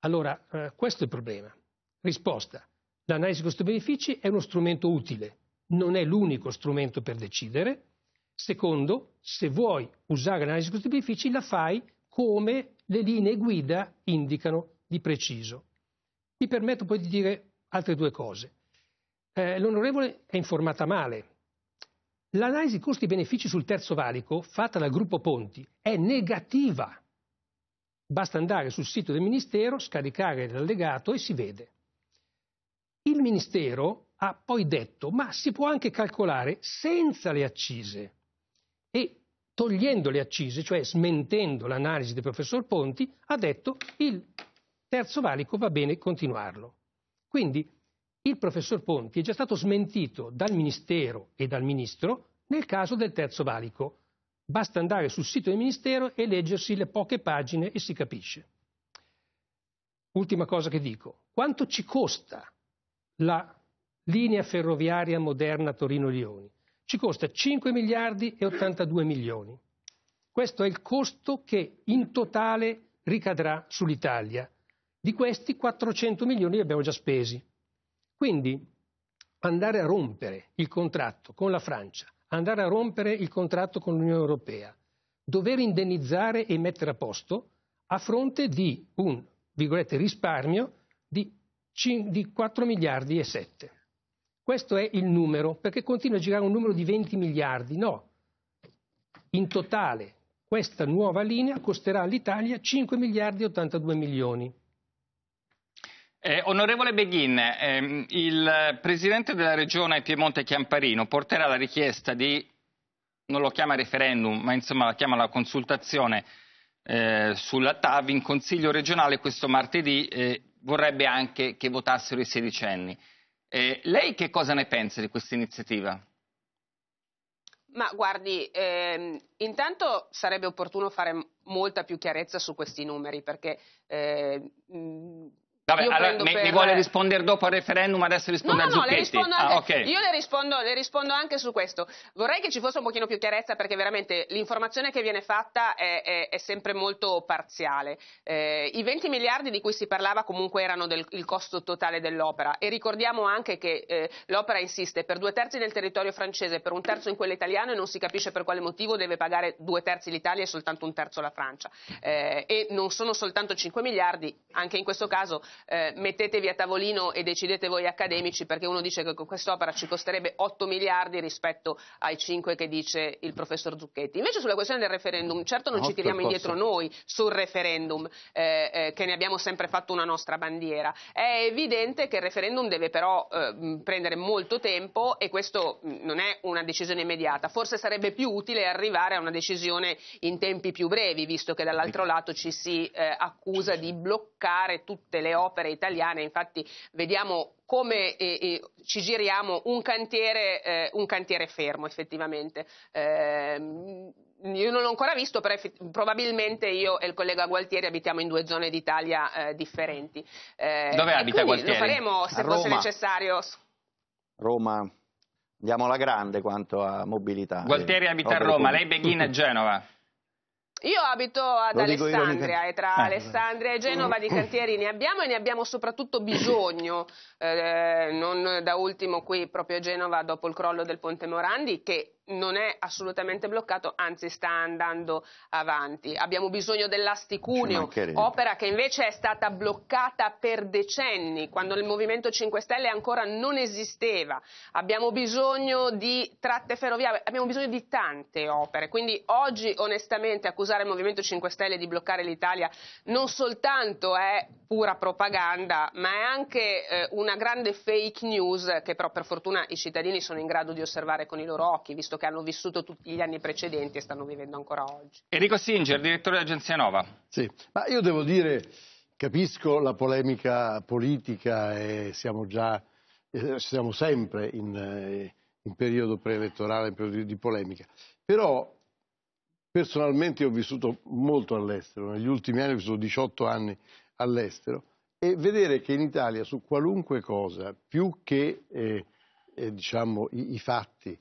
Allora, eh, questo è il problema. Risposta. L'analisi costi-benefici è uno strumento utile, non è l'unico strumento per decidere. Secondo, se vuoi usare l'analisi costi-benefici, la fai come le linee guida indicano di preciso. Mi permetto poi di dire altre due cose. Eh, l'onorevole è informata male. L'analisi costi-benefici sul terzo valico, fatta dal gruppo Ponti, è negativa. Basta andare sul sito del Ministero, scaricare l'allegato e si vede. Il Ministero ha poi detto, ma si può anche calcolare senza le accise e togliendo le accise, cioè smentendo l'analisi del professor Ponti, ha detto il terzo valico va bene continuarlo. Quindi il professor Ponti è già stato smentito dal Ministero e dal Ministro nel caso del terzo valico, Basta andare sul sito del Ministero e leggersi le poche pagine e si capisce. Ultima cosa che dico, quanto ci costa la linea ferroviaria moderna Torino-Lioni? Ci costa 5 miliardi e 82 milioni. Questo è il costo che in totale ricadrà sull'Italia. Di questi 400 milioni li abbiamo già spesi. Quindi andare a rompere il contratto con la Francia andare a rompere il contratto con l'Unione Europea, dover indennizzare e mettere a posto a fronte di un risparmio di, 5, di 4 miliardi e 7. Questo è il numero, perché continua a girare un numero di 20 miliardi. No, in totale questa nuova linea costerà all'Italia 5 miliardi e 82 milioni. Eh, onorevole Beghin, ehm, il presidente della regione Piemonte Chiamparino porterà la richiesta di, non lo chiama referendum, ma insomma la chiama la consultazione eh, sulla TAV in consiglio regionale questo martedì, eh, vorrebbe anche che votassero i sedicenni. Eh, lei che cosa ne pensa di questa iniziativa? Ma guardi, ehm, intanto sarebbe opportuno fare molta più chiarezza su questi numeri perché eh, mh, Vabbè, allora, mi, per... mi, vuole eh, rispondere dopo al referendum, adesso rispondo no, a Zucchetti. No, le ah, okay. Io le rispondo, le rispondo, anche su questo. Vorrei che ci fosse un pochino più chiarezza perché veramente l'informazione che viene fatta è, è, è sempre molto parziale. Eh, I 20 miliardi di cui si parlava comunque erano del, il costo totale dell'opera e ricordiamo anche che eh, l'opera insiste per due terzi nel territorio francese, per un terzo in quello italiano e non si capisce per quale motivo deve pagare due terzi l'Italia e soltanto un terzo la Francia. Eh, e non sono soltanto 5 miliardi, anche in questo caso eh, mettetevi a tavolino e decidete voi accademici perché uno dice che con quest'opera ci costerebbe 8 miliardi rispetto ai 5 che dice il professor Zucchetti. Invece sulla questione del referendum, certo non ci tiriamo indietro noi sul referendum eh, eh, che ne abbiamo sempre fatto una nostra bandiera. È evidente che il referendum deve però eh, prendere molto tempo e questo non è una decisione immediata. Forse sarebbe più utile arrivare a una decisione in tempi più brevi, visto che dall'altro ecco. lato ci si eh, accusa di bloccare tutte le opere opere italiane, infatti vediamo come eh, eh, ci giriamo un cantiere, eh, un cantiere fermo effettivamente. Ehm, io non l'ho ancora visto, però probabilmente io e il collega Gualtieri abitiamo in due zone d'Italia eh, differenti. Eh, Dove abita Gualtieri? Lo faremo se fosse necessario. Roma, andiamo alla grande quanto a mobilità. Gualtieri abita a Roma, lei beghina a Genova. Io abito ad ah, Alessandria e tra eh, Alessandria e Genova di [coughs] cantieri ne abbiamo e ne abbiamo soprattutto bisogno, eh, non da ultimo qui proprio a Genova dopo il crollo del Ponte Morandi che non è assolutamente bloccato, anzi sta andando avanti. Abbiamo bisogno dell'asticuneo, opera che invece è stata bloccata per decenni, quando il Movimento 5 Stelle ancora non esisteva. Abbiamo bisogno di tratte ferroviarie, abbiamo bisogno di tante opere. Quindi oggi onestamente accusare il Movimento 5 Stelle di bloccare l'Italia non soltanto è pura propaganda, ma è anche eh, una grande fake news che però per fortuna i cittadini sono in grado di osservare con i loro occhi, visto questo che hanno vissuto tutti gli anni precedenti e stanno vivendo ancora oggi. Enrico Singer, direttore dell'Agenzia Nova. Sì, ma io devo dire, capisco la polemica politica e siamo già, eh, siamo sempre in, eh, in periodo preelettorale, in periodo di polemica, però personalmente ho vissuto molto all'estero, negli ultimi anni ho vissuto 18 anni all'estero e vedere che in Italia su qualunque cosa, più che eh, eh, diciamo, i, i, fatti,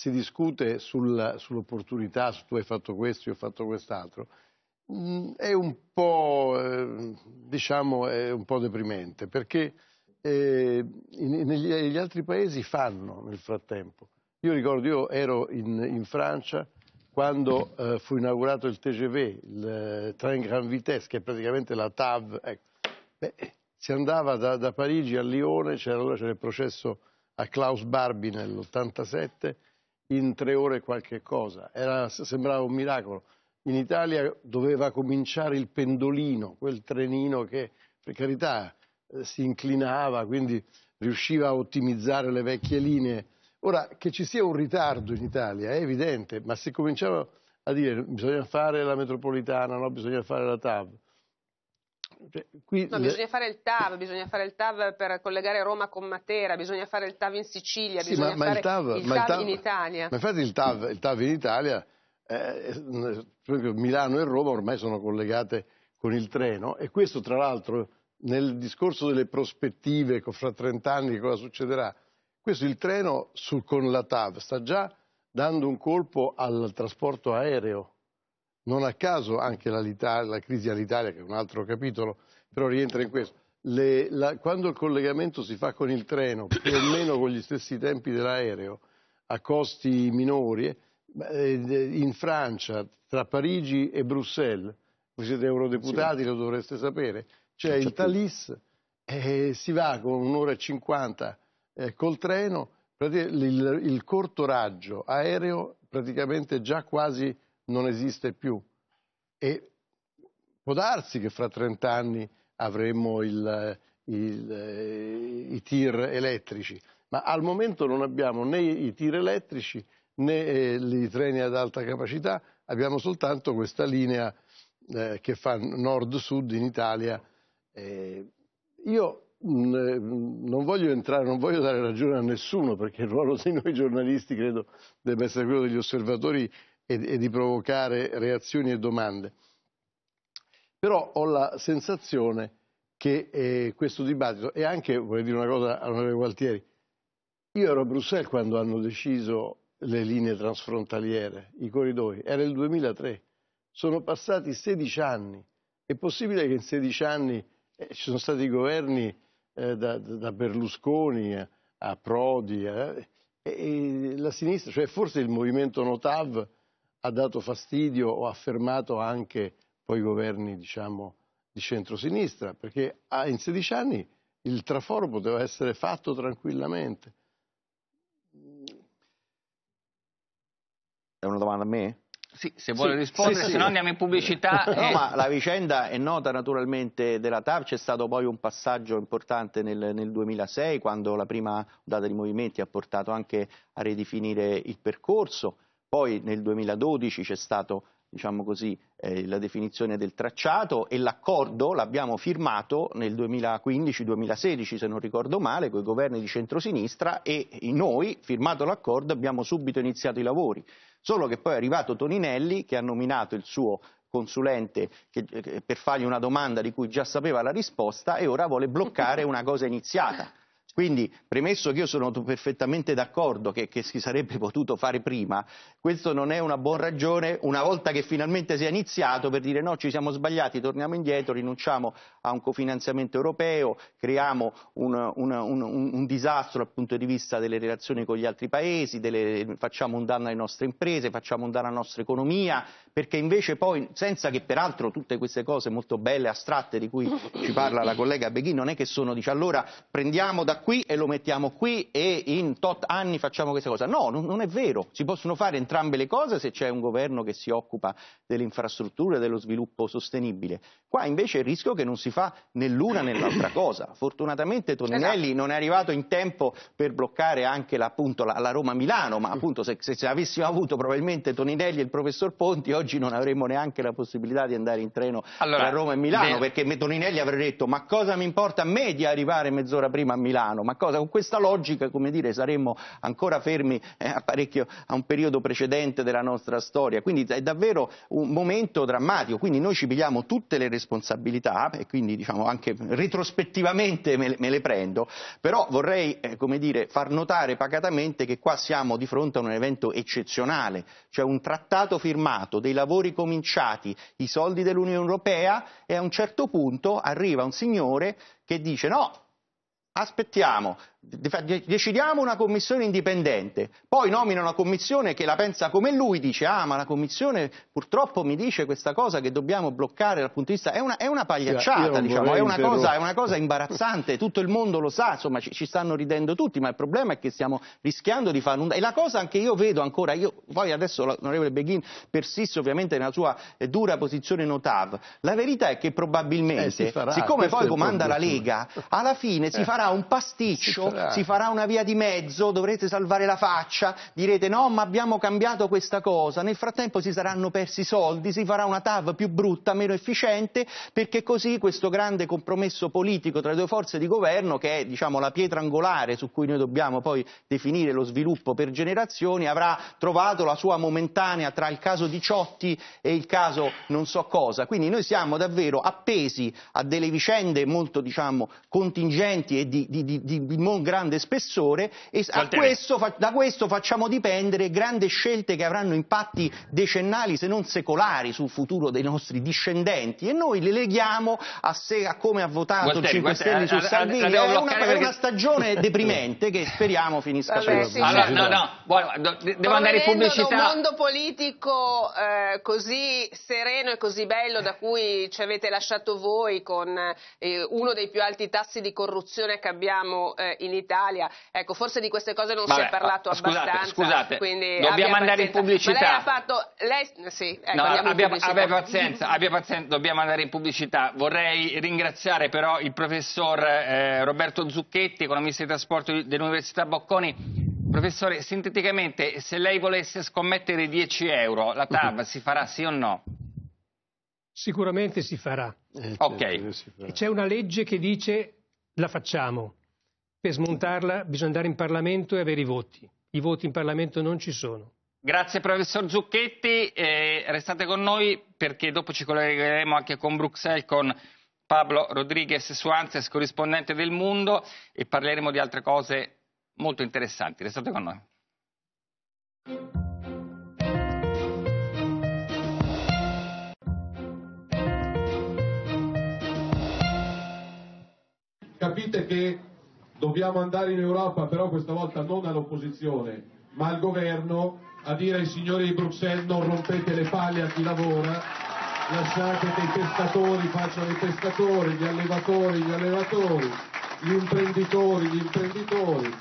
si discute sul, sull'opportunità, su tu hai fatto questo, io ho fatto quest'altro, mm, è un po', eh, diciamo, è un po' deprimente, perché eh, negli, altri paesi fanno nel frattempo. Io ricordo, io ero in, in Francia quando eh, fu inaugurato il TGV, il eh, Train Grand Vitesse, che è praticamente la TAV. Ecco. Beh, si andava da, da, Parigi a Lione, c'era c'era il processo a Klaus Barbie nell'87, in tre ore qualche cosa, Era, sembrava un miracolo. In Italia doveva cominciare il pendolino, quel trenino che per carità eh, si inclinava, quindi riusciva a ottimizzare le vecchie linee. Ora, che ci sia un ritardo in Italia è evidente, ma se cominciamo a dire bisogna fare la metropolitana, no? bisogna fare la TAV, cioè, no, bisogna fare il TAV, bisogna fare il TAV per collegare Roma con Matera, bisogna fare il TAV in Sicilia, sì, bisogna ma, fare il, TAV, il, TAV il TAV, in Italia. Ma infatti il TAV, il TAV in Italia, eh, mm, Milano e Roma ormai sono collegate con il treno e questo tra l'altro nel discorso delle prospettive fra 30 anni cosa succederà, questo il treno sul, con la TAV sta già dando un colpo al trasporto aereo non a caso anche la, la crisi all'Italia, che è un altro capitolo, però rientra in questo. Le, la, quando il collegamento si fa con il treno, più o meno con gli stessi tempi dell'aereo, a costi minori, eh, in Francia, tra Parigi e Bruxelles, voi siete eurodeputati, sì. lo dovreste sapere, c'è il certo. Thalys, e eh, si va con un'ora e cinquanta eh, col treno, il, il corto raggio aereo praticamente già quasi non esiste più. E può darsi che fra 30 anni avremo il, il, eh, i tir elettrici, ma al momento non abbiamo né i tir elettrici né eh, i treni ad alta capacità, abbiamo soltanto questa linea eh, che fa nord-sud in Italia. Mm, eh, io mh, non voglio entrare, non voglio dare ragione a nessuno, perché il ruolo di noi giornalisti credo debba essere quello degli osservatori e, e di provocare reazioni e domande. Però ho la sensazione che eh, questo dibattito, e anche vorrei dire una cosa a onorevole Gualtieri, io ero a Bruxelles quando hanno deciso le linee transfrontaliere, i corridoi, era il 2003, sono passati 16 anni, è possibile che in 16 anni eh, ci sono stati governi eh, da, da, Berlusconi a Prodi, eh, e, e la sinistra, cioè forse il movimento Notav ha dato fastidio o ha fermato anche poi i governi diciamo, di centrosinistra, perché in 16 anni il traforo poteva essere fatto tranquillamente. È una domanda a me? Sì, se vuole sì, rispondere, sì, se no andiamo in pubblicità. No, e... ma la vicenda è nota naturalmente della TAV, c'è stato poi un passaggio importante nel, nel, 2006 quando la prima data di movimenti ha portato anche a ridefinire il percorso poi nel 2012 c'è stata diciamo eh, la definizione del tracciato e l'accordo l'abbiamo firmato nel 2015-2016, se non ricordo male, con i governi di centrosinistra e noi, firmato l'accordo, abbiamo subito iniziato i lavori. Solo che poi è arrivato Toninelli che ha nominato il suo consulente che, eh, per fargli una domanda di cui già sapeva la risposta e ora vuole bloccare una cosa iniziata. Quindi, premesso che io sono perfettamente d'accordo che, che, si sarebbe [laughs] potuto fare prima, questo non è una buona ragione, una volta che finalmente si è iniziato, per dire no, ci siamo sbagliati, torniamo indietro, rinunciamo a un cofinanziamento europeo, creiamo un, un, un, un disastro dal punto di vista delle relazioni con gli altri paesi, delle, facciamo un danno alle nostre imprese, facciamo un danno alla nostra economia, perché invece poi, senza che peraltro tutte queste cose molto belle, astratte, di cui ci parla la collega Beghin, non è che sono, dice allora prendiamo da qui e lo mettiamo qui e in tot anni facciamo questa cosa. No, non, non è vero, si possono fare entrambe le cose se c'è un governo che si occupa delle infrastrutture e dello sviluppo sostenibile. Qua invece il rischio è che non si fa né l'una né l'altra cosa. Fortunatamente Toninelli esatto. non è arrivato in tempo per bloccare anche la, appunto, la, la Roma-Milano, ma appunto se, se, se avessimo avuto probabilmente Toninelli e il professor Ponti oggi non avremmo neanche la possibilità di andare in treno allora, tra Roma e Milano, bene. perché Toninelli avrebbe detto ma cosa mi importa a me di arrivare mezz'ora prima a Milano? lontano, ma cosa? Con questa logica, come dire, saremmo ancora fermi eh, a, un periodo precedente della nostra storia. Quindi è davvero un momento drammatico, quindi noi ci pigliamo tutte le responsabilità e quindi diciamo anche retrospettivamente me le, me le prendo, però vorrei, eh, come dire, far notare pacatamente che qua siamo di fronte a un evento eccezionale, cioè un trattato firmato, dei lavori cominciati, i soldi dell'Unione Europea e a un certo punto arriva un signore che dice no, Aspettiamo decidiamo una commissione indipendente, poi nomina una commissione che la pensa come lui, dice ah ma la commissione purtroppo mi dice questa cosa che dobbiamo bloccare dal punto di vista, è una, è una pagliacciata diciamo, è una, cosa, è una, cosa, imbarazzante, tutto il mondo lo sa, insomma ci, ci, stanno ridendo tutti, ma il problema è che stiamo rischiando di fare un... E la cosa anche io vedo ancora, io, poi adesso l'onorevole Beghin persiste ovviamente nella sua dura posizione notav, la verità è che probabilmente, eh, farà, siccome poi comanda la Lega, alla fine si eh, farà un pasticcio si farà una via di mezzo, dovrete salvare la faccia, direte no ma abbiamo cambiato questa cosa, nel frattempo si saranno persi i soldi, si farà una TAV più brutta, meno efficiente, perché così questo grande compromesso politico tra le due forze di governo, che è diciamo, la pietra angolare su cui noi dobbiamo poi definire lo sviluppo per generazioni, avrà trovato la sua momentanea tra il caso Diciotti e il caso non so cosa. Quindi noi siamo davvero appesi a delle vicende molto diciamo, contingenti e di, di, di, di grande spessore e questo, da questo facciamo dipendere grandi scelte che avranno impatti decennali se non secolari sul futuro dei nostri discendenti e noi le leghiamo a, se, a come ha votato Gualtieri, 5 Stelle su Salvini. È una, perché... una, stagione deprimente che speriamo finisca Vabbè, sì, allora, certo. no, no, devo andare in pubblicità. un mondo politico eh, così sereno e così bello da cui ci avete lasciato voi con eh, uno dei più alti tassi di corruzione che abbiamo eh, in in Italia. Ecco, forse di queste cose non Vabbè, si è parlato scusate, abbastanza. Scusate, dobbiamo andare pazienza. in pubblicità. Ma lei ha fatto... Lei, sì, ecco, no, abbia, abbia, pazienza, abbia pazienza, dobbiamo andare in pubblicità. Vorrei ringraziare però il professor eh, Roberto Zucchetti, economista dei trasporti dell'Università Bocconi, Professore, sinteticamente, se lei volesse scommettere 10 euro, la TAV mhm. si farà sì o no? Sicuramente si farà. Eh, ok. C'è una legge che dice la facciamo. Per smontarla bisogna andare in Parlamento e avere i voti. I voti in Parlamento non ci sono. Grazie professor Zucchetti, eh, restate con noi perché dopo ci collegheremo anche con Bruxelles, con Pablo Rodriguez Suanzes, corrispondente del Mondo, e parleremo di altre cose molto interessanti. Restate con noi. Capite che Dobbiamo andare in Europa, però questa volta non all'opposizione, ma al governo, a dire ai signori di Bruxelles non rompete le palle a chi lavora, lasciate che i pescatori facciano i pescatori, gli allevatori gli allevatori, gli imprenditori gli imprenditori,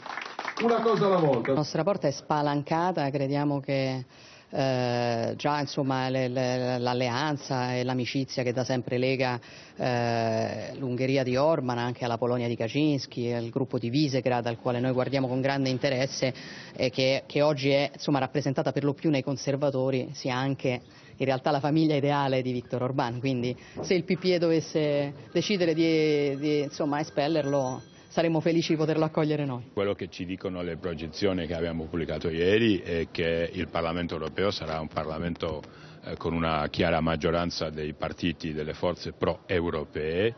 una cosa alla volta. La nostra porta è spalancata, crediamo che eh, già l'alleanza e l'amicizia che da sempre lega eh, l'Ungheria di Orban anche alla Polonia di Kaczynski, al gruppo di Visegrad al quale noi guardiamo con grande interesse e che, che oggi è insomma, rappresentata per lo più nei conservatori sia anche in realtà la famiglia ideale di Viktor Orban, quindi se il PPE dovesse decidere di, di insomma, espellerlo saremo felici di poterlo accogliere noi. Quello che ci dicono le proiezioni che abbiamo pubblicato ieri è che il Parlamento europeo sarà un Parlamento eh, con una chiara maggioranza dei partiti delle forze pro-europee,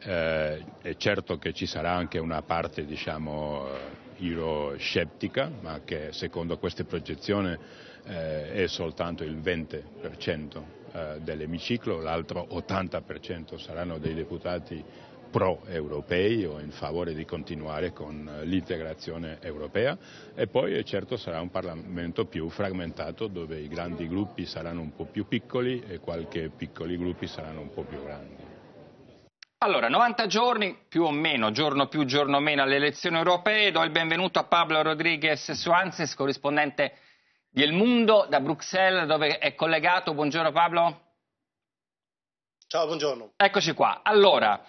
eh, è certo che ci sarà anche una parte diciamo eh, euroscettica, ma che secondo queste proiezioni eh, è soltanto il 20% eh, dell'emiciclo, l'altro 80% saranno dei deputati pro-europei o in favore di continuare con eh, l'integrazione europea e poi eh, certo sarà un Parlamento più frammentato dove i grandi gruppi saranno un po' più piccoli e qualche piccoli gruppi saranno un po' più grandi. Allora, 90 giorni più o meno, giorno più giorno meno alle elezioni europee. Do il benvenuto a Pablo Rodriguez Suances, corrispondente di El Mundo da Bruxelles, dove è collegato. Buongiorno Pablo. Ciao, buongiorno. Eccoci qua. Allora,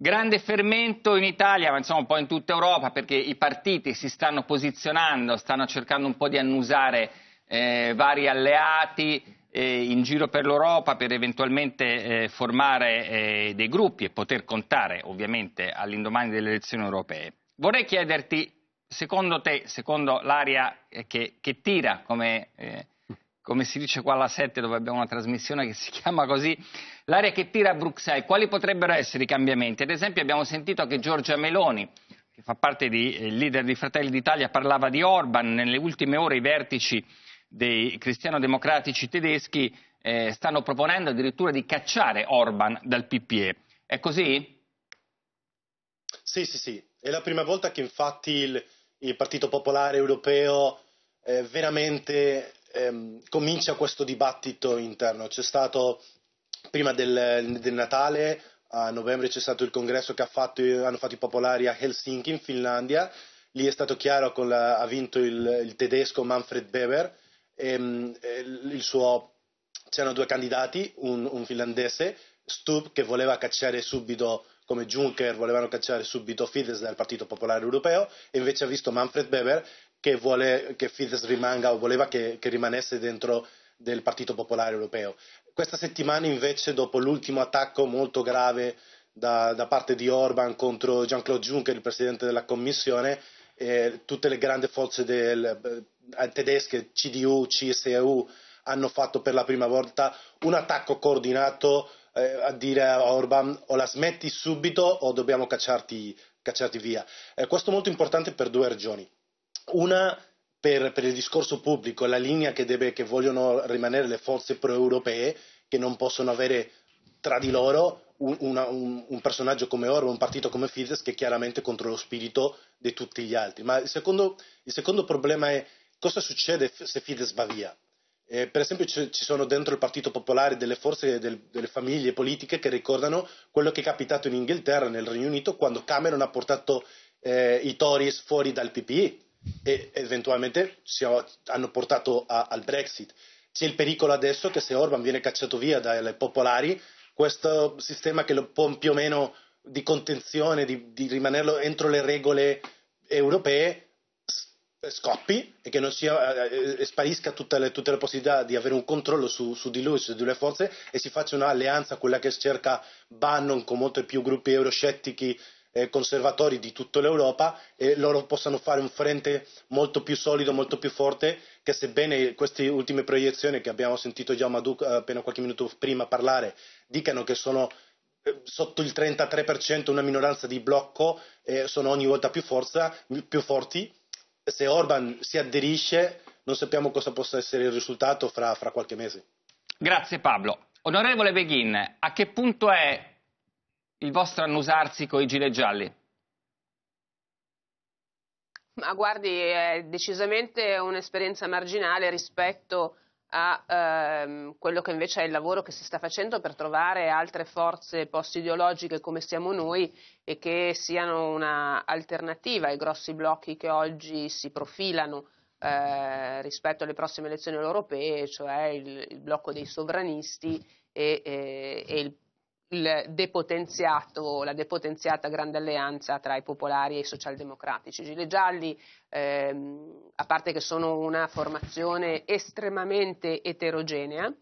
Grande fermento in Italia, ma insomma un po' in tutta Europa, perché i partiti si stanno posizionando, stanno cercando un po' di annusare eh, vari alleati eh, in giro per l'Europa per eventualmente eh, formare eh, dei gruppi e poter contare ovviamente all'indomani delle elezioni europee. Vorrei chiederti, secondo te, secondo l'aria eh, che, che tira, come, eh, come si dice qua alla 7 dove abbiamo una trasmissione che si chiama così, L'area che tira a Bruxelles, quali potrebbero essere i cambiamenti? Ad esempio abbiamo sentito che Giorgia Meloni, che fa parte del eh, leader di Fratelli d'Italia, parlava di Orban. Nelle ultime ore i vertici dei cristiano-democratici tedeschi eh, stanno proponendo addirittura di cacciare Orban dal PPE. È così? Sì, sì, sì. È la prima volta che infatti il, il Partito Popolare Europeo eh, veramente ehm, comincia questo dibattito interno. C'è stato prima del, del Natale a novembre c'è stato il congresso che ha fatto, hanno fatto i popolari a Helsinki in Finlandia, lì è stato chiaro che ha vinto il, il, tedesco Manfred Weber, e, mm, e suo, c'erano due candidati, un, un finlandese, Stubb che voleva cacciare subito, come Juncker volevano cacciare subito Fidesz dal Partito Popolare Europeo, e invece ha visto Manfred Weber che vuole che Fidesz rimanga o voleva che, che rimanesse dentro del Partito Popolare Europeo. Questa settimana invece, dopo l'ultimo attacco molto grave da, da parte di Orban contro Jean-Claude Juncker, il Presidente della Commissione, eh, tutte le grandi forze del, eh, tedesche, CDU, CSU, hanno fatto per la prima volta un attacco coordinato eh, a dire a Orban o la smetti subito o dobbiamo cacciarti, cacciarti via. Eh, questo è molto importante per due ragioni. Una per, per il discorso pubblico, la linea che, deve, che vogliono rimanere le forze pro-europee, che non possono avere tra di loro una, un, un, personaggio come Orban, un partito come Fidesz che è chiaramente contro lo spirito di tutti gli altri. Ma il secondo, il secondo problema è cosa succede se Fidesz va via? Eh, per esempio ci, ci sono dentro il Partito Popolare delle forze, del, delle famiglie politiche che ricordano quello che è capitato in Inghilterra, nel Regno Unito, quando Cameron ha portato eh, i Tories fuori dal PPI e eventualmente siamo, hanno portato a, al Brexit. C'è il pericolo adesso che se Orban viene cacciato via dai popolari, questo sistema che lo può più o meno di contenzione, di, di rimanerlo entro le regole europee, scoppi e che non sia, eh, sparisca tutte le, tutte le, possibilità di avere un controllo su, su di lui, su di le forze e si faccia un'alleanza, quella che cerca Bannon con molti più gruppi euroscettici eh, conservatori di tutta l'Europa e loro possano fare un frente molto più solido, molto più forte, che sebbene queste ultime proiezioni che abbiamo sentito già Maduk eh, appena qualche minuto prima parlare dicano che sono eh, sotto il 33% una minoranza di blocco e sono ogni volta più, forza, più forti. Se Orban si aderisce non sappiamo cosa possa essere il risultato fra, fra qualche mese. Grazie Pablo. Onorevole Beghin, a che punto è il vostro annusarsi con i gilet gialli? Ma guardi, è decisamente un'esperienza marginale rispetto a ehm, quello che invece è il lavoro che si sta facendo per trovare altre forze post-ideologiche come siamo noi e che siano un'alternativa ai grossi blocchi che oggi si profilano eh, rispetto alle prossime elezioni europee, cioè il, il blocco dei sovranisti e, e, e il il depotenziato, la depotenziata grande alleanza tra i popolari e i socialdemocratici. I Gilet Gialli, ehm, a parte che sono una formazione estremamente eterogenea,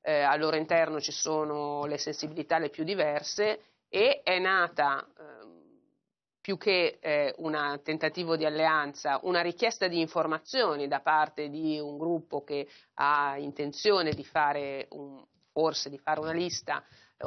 eh, al loro interno ci sono le sensibilità le più diverse e è nata ehm, più che eh, un tentativo di alleanza, una richiesta di informazioni da parte di un gruppo che ha intenzione di fare un, forse di fare una lista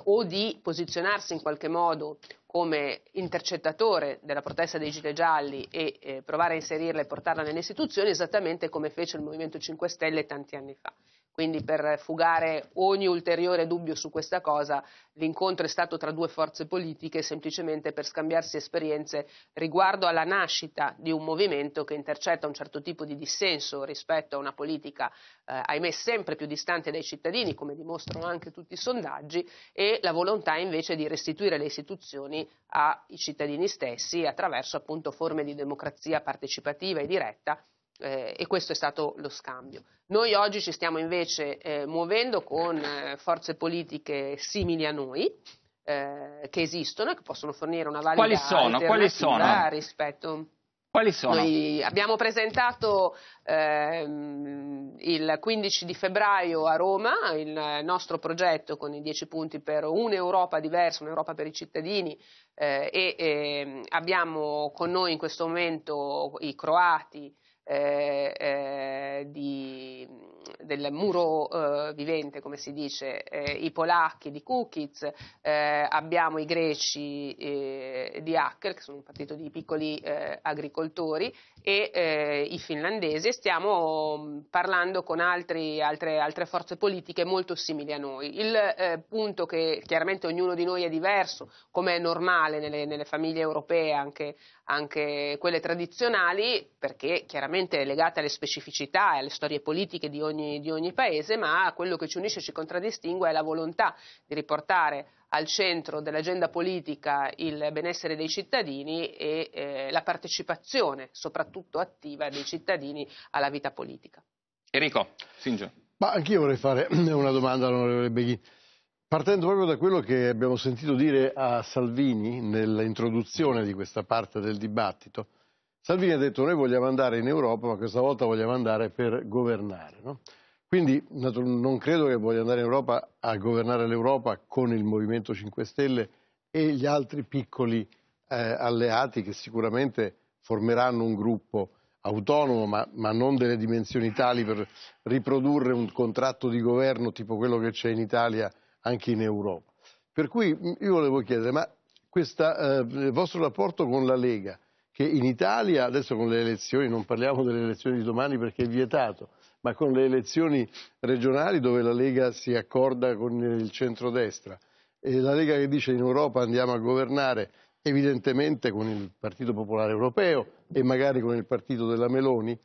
o di posizionarsi in qualche modo come intercettatore della protesta dei Gile Gialli e eh, provare a inserirla e portarla nelle istituzioni, esattamente come fece il Movimento 5 Stelle tanti anni fa. Quindi per fugare ogni ulteriore dubbio su questa cosa, l'incontro è stato tra due forze politiche semplicemente per scambiarsi esperienze riguardo alla nascita di un movimento che intercetta un certo tipo di dissenso rispetto a una politica, eh, ahimè, sempre più distante dai cittadini, come dimostrano anche tutti i sondaggi, e la volontà invece di restituire le istituzioni ai cittadini stessi attraverso appunto forme di democrazia partecipativa e diretta eh, e questo è stato lo scambio. Noi oggi ci stiamo invece eh, muovendo con eh, forze politiche simili a noi, eh, che esistono e che possono fornire una valida Quali sono? Quali sono? rispetto... Quali sono? Noi abbiamo presentato ehm, il 15 di febbraio a Roma il nostro progetto con i 10 punti per un'Europa diversa, un'Europa per i cittadini eh, e eh, abbiamo con noi in questo momento i croati, eh, eh, di del muro eh, vivente, come si dice, eh, i polacchi di Kukic, eh, abbiamo i greci eh, di Hacker, che sono un partito di piccoli eh, agricoltori, e eh, i finlandesi, e stiamo mm, parlando con altri, altre, altre, forze politiche molto simili a noi. Il punto che chiaramente ognuno di noi è diverso, come è normale nelle, nelle famiglie europee, anche, anche quelle tradizionali, perché chiaramente è legata alle specificità e alle storie politiche di ogni ogni, di ogni paese, ma quello che ci unisce e ci contraddistingue è la volontà di riportare al centro dell'agenda politica il benessere dei cittadini e eh, la partecipazione, soprattutto attiva, dei cittadini alla vita politica. Enrico Singio. Ma anch'io vorrei fare [clears throat] una domanda all'onorevole Beghi. Partendo proprio da quello che abbiamo sentito dire a Salvini nell'introduzione di questa parte del dibattito, Salvini ha detto noi vogliamo andare in Europa, ma questa volta vogliamo andare per governare. No? Quindi non credo che voglia andare in Europa a governare l'Europa con il Movimento 5 Stelle e gli altri piccoli eh, alleati che sicuramente formeranno un gruppo autonomo, ma, ma, non delle dimensioni tali per riprodurre un contratto di governo tipo quello che c'è in Italia anche in Europa. Per cui io volevo chiedere, ma questo eh, vostro rapporto con la Lega che in Italia, adesso con le elezioni, non parliamo delle elezioni di domani perché è vietato, ma con le elezioni regionali dove la Lega si accorda con il centrodestra e la Lega che dice in Europa andiamo a governare evidentemente con il Partito Popolare Europeo e magari con il partito della Meloni,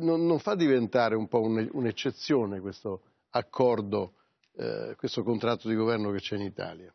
non, non, fa diventare un po' un'eccezione questo accordo, eh, questo contratto di governo che c'è in Italia?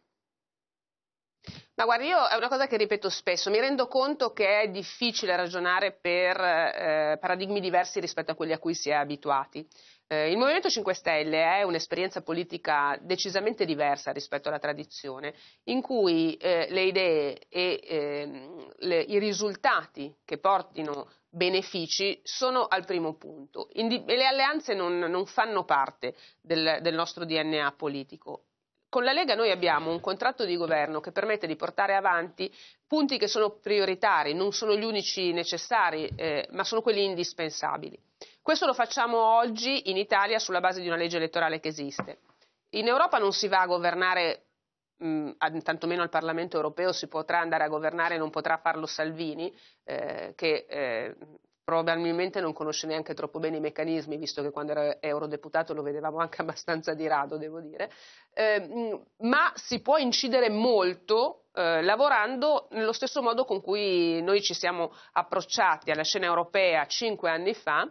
Ma guarda, io è una cosa che ripeto spesso, mi rendo conto che è difficile ragionare per eh, paradigmi diversi rispetto a quelli a cui si è abituati. Eh, il Movimento 5 Stelle è un'esperienza politica decisamente diversa rispetto alla tradizione, in cui eh, le idee e ehm, le, i risultati che portino benefici sono al primo punto. Indi- le alleanze non, non fanno parte del, del nostro DNA politico con la Lega noi abbiamo un contratto di governo che permette di portare avanti punti che sono prioritari, non sono gli unici necessari, eh, ma sono quelli indispensabili. Questo lo facciamo oggi in Italia sulla base di una legge elettorale che esiste. In Europa non si va a governare, mh, mm, tantomeno al Parlamento europeo si potrà andare a governare, non potrà farlo Salvini, eh, che eh, probabilmente non conosce neanche troppo bene i meccanismi, visto che quando era eurodeputato lo vedevamo anche [laughs] abbastanza di rado, devo dire, eh, ma si può incidere molto eh, lavorando nello stesso modo con cui noi ci siamo approcciati alla scena europea cinque anni fa,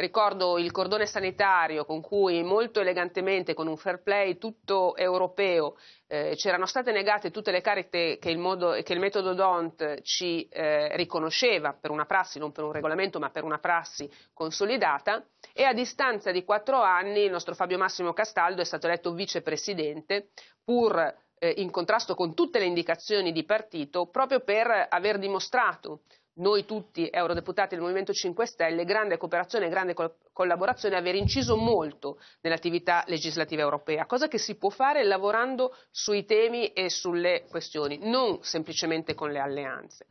Ricordo il cordone sanitario con cui molto elegantemente, con un fair play tutto europeo, eh, c'erano state negate tutte le cariche che il, modo, che il metodo DONT ci eh, riconosceva per una prassi, non per un regolamento, ma per una prassi consolidata. E a distanza di quattro anni il nostro Fabio Massimo Castaldo è stato eletto vicepresidente, pur eh, in contrasto con tutte le indicazioni di partito proprio per aver dimostrato noi tutti eurodeputati del Movimento 5 Stelle, grande cooperazione e grande col- collaborazione, aver inciso molto nell'attività legislativa europea, cosa che si può fare lavorando sui temi e sulle questioni, non semplicemente con le alleanze.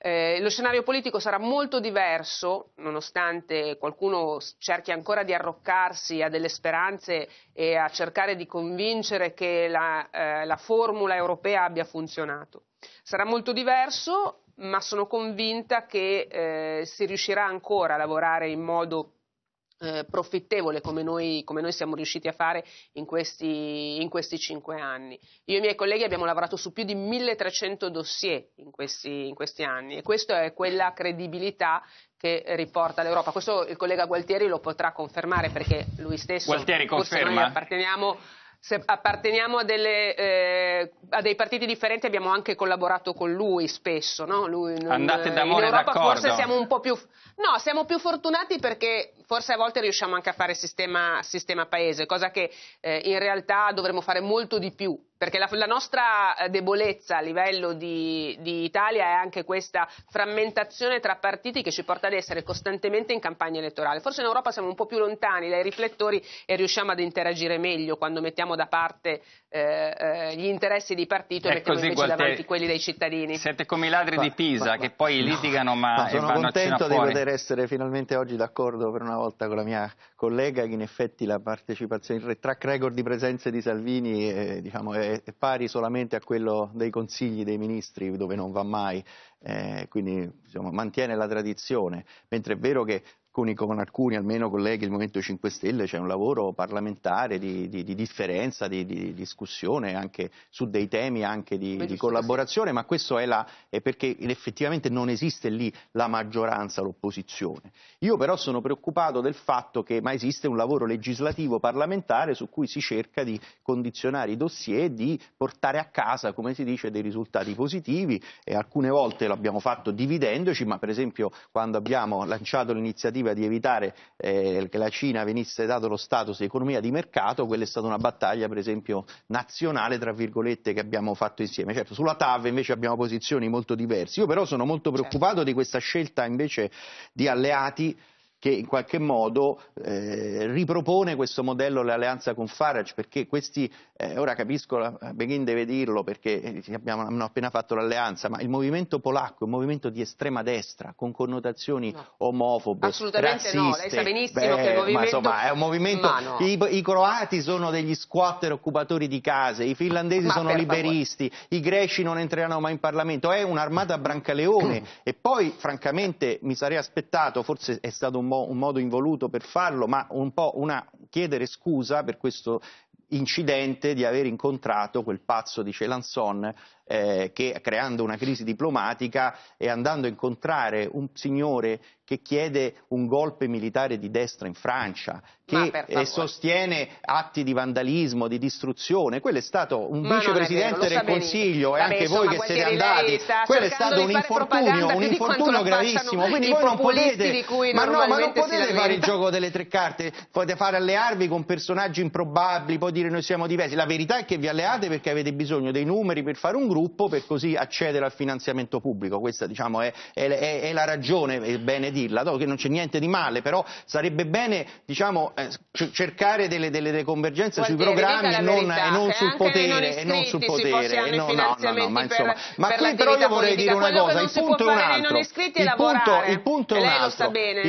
Eh, lo scenario politico sarà molto diverso, nonostante qualcuno cerchi ancora di arroccarsi a delle speranze e a cercare di convincere che la, eh, la formula europea abbia funzionato. Sarà molto diverso ma sono convinta che eh, si riuscirà ancora a lavorare in modo eh, profittevole come noi, come noi, siamo riusciti a fare in questi, in questi, cinque anni. Io e i miei colleghi abbiamo lavorato su più di 1300 dossier in questi, in questi anni e questa è quella credibilità che riporta l'Europa. Questo il collega Gualtieri lo potrà confermare perché lui stesso, Gualtieri conferma. noi apparteniamo se apparteniamo a, delle, eh, a, dei partiti differenti abbiamo anche collaborato con lui spesso. No? Lui non, Andate eh, d'amore in Europa d'accordo. forse siamo un po' più... No, siamo più fortunati perché forse a volte riusciamo anche a fare sistema, sistema paese, cosa che eh, in realtà dovremmo fare molto di più, perché la, la nostra eh, debolezza a livello di, di, Italia è anche questa frammentazione tra partiti che ci porta ad essere costantemente in campagna elettorale. Forse in Europa siamo un po' più lontani dai riflettori e riusciamo ad interagire meglio quando mettiamo da parte eh, eh gli interessi di partito e mettiamo così, invece Gualtieri, davanti quelli dei cittadini. Siete come i ladri ma, di Pisa ma, che poi no, litigano ma, ma sono contento di poter essere finalmente oggi d'accordo per una volta con la mia collega che in effetti la partecipazione, il track record di presenze di Salvini eh, diciamo, è, diciamo, è pari solamente a quello dei consigli dei ministri dove non va mai, eh, quindi insomma, mantiene la tradizione, mentre è vero che con, con alcuni, almeno colleghi del Movimento 5 Stelle, c'è un lavoro parlamentare di, di, di differenza, di, di, discussione anche su dei temi anche di, collaborazione, ma questo è, la, è perché effettivamente non esiste lì la maggioranza, l'opposizione. Io però sono preoccupato del fatto che ma esiste un lavoro legislativo parlamentare su cui si cerca di condizionare i dossier e di portare a casa, come si dice, dei risultati positivi e alcune volte l'abbiamo fatto dividendoci, ma per esempio quando abbiamo lanciato l'iniziativa tentativa di evitare eh, che la Cina venisse dato lo status di economia di mercato, quella è stata una battaglia per esempio nazionale tra virgolette che abbiamo fatto insieme. Certo, sulla TAV invece abbiamo posizioni molto diverse. Io però sono molto preoccupato certo. di questa scelta invece di alleati che in qualche modo eh, ripropone questo modello l'alleanza con Farage, perché questi, eh, ora capisco, eh, Begin deve dirlo perché eh, abbiamo, hanno appena fatto l'alleanza, ma il movimento polacco è un movimento di estrema destra, con connotazioni no. omofobe, Assolutamente razziste. no, lei sa benissimo Beh, che il movimento... Ma insomma, è un movimento... No. I, I, croati sono degli squatter occupatori di case, i finlandesi ma sono liberisti, favore. i greci non entreranno mai in Parlamento, è un'armata brancaleone. [clears throat] e poi, francamente, mi sarei aspettato, forse è stato un mo un modo involuto per farlo, ma un po' una, chiedere scusa per questo incidente di aver incontrato quel pazzo di Celanson eh, che creando una crisi diplomatica e andando a incontrare un signore che chiede un golpe militare di destra in Francia, che eh, sostiene atti di vandalismo, di distruzione. Quello è stato un ma vicepresidente vero, del Consiglio e eh, anche insomma, voi che siete andati. Quello è stato un infortunio, un infortunio gravissimo. Quindi voi non potete, ma no, ma non potete fare il gioco delle tre carte, potete fare allearvi con personaggi improbabili, poi dire noi siamo diversi. La verità è che vi alleate perché avete bisogno dei numeri per fare un gruppo gruppo per così accedere al finanziamento pubblico. Questa diciamo, è, è, è, la ragione, è bene dirla, no, che non c'è niente di male, però sarebbe bene diciamo, eh, cercare delle, delle, delle convergenze Vuol sui programmi e non, e non cioè, sul potere. E non sul potere. No, no, no, ma insomma. Per, ma per qui però io vorrei politica. dire una cosa, il punto, altro, il, punto, il punto Il punto è un altro.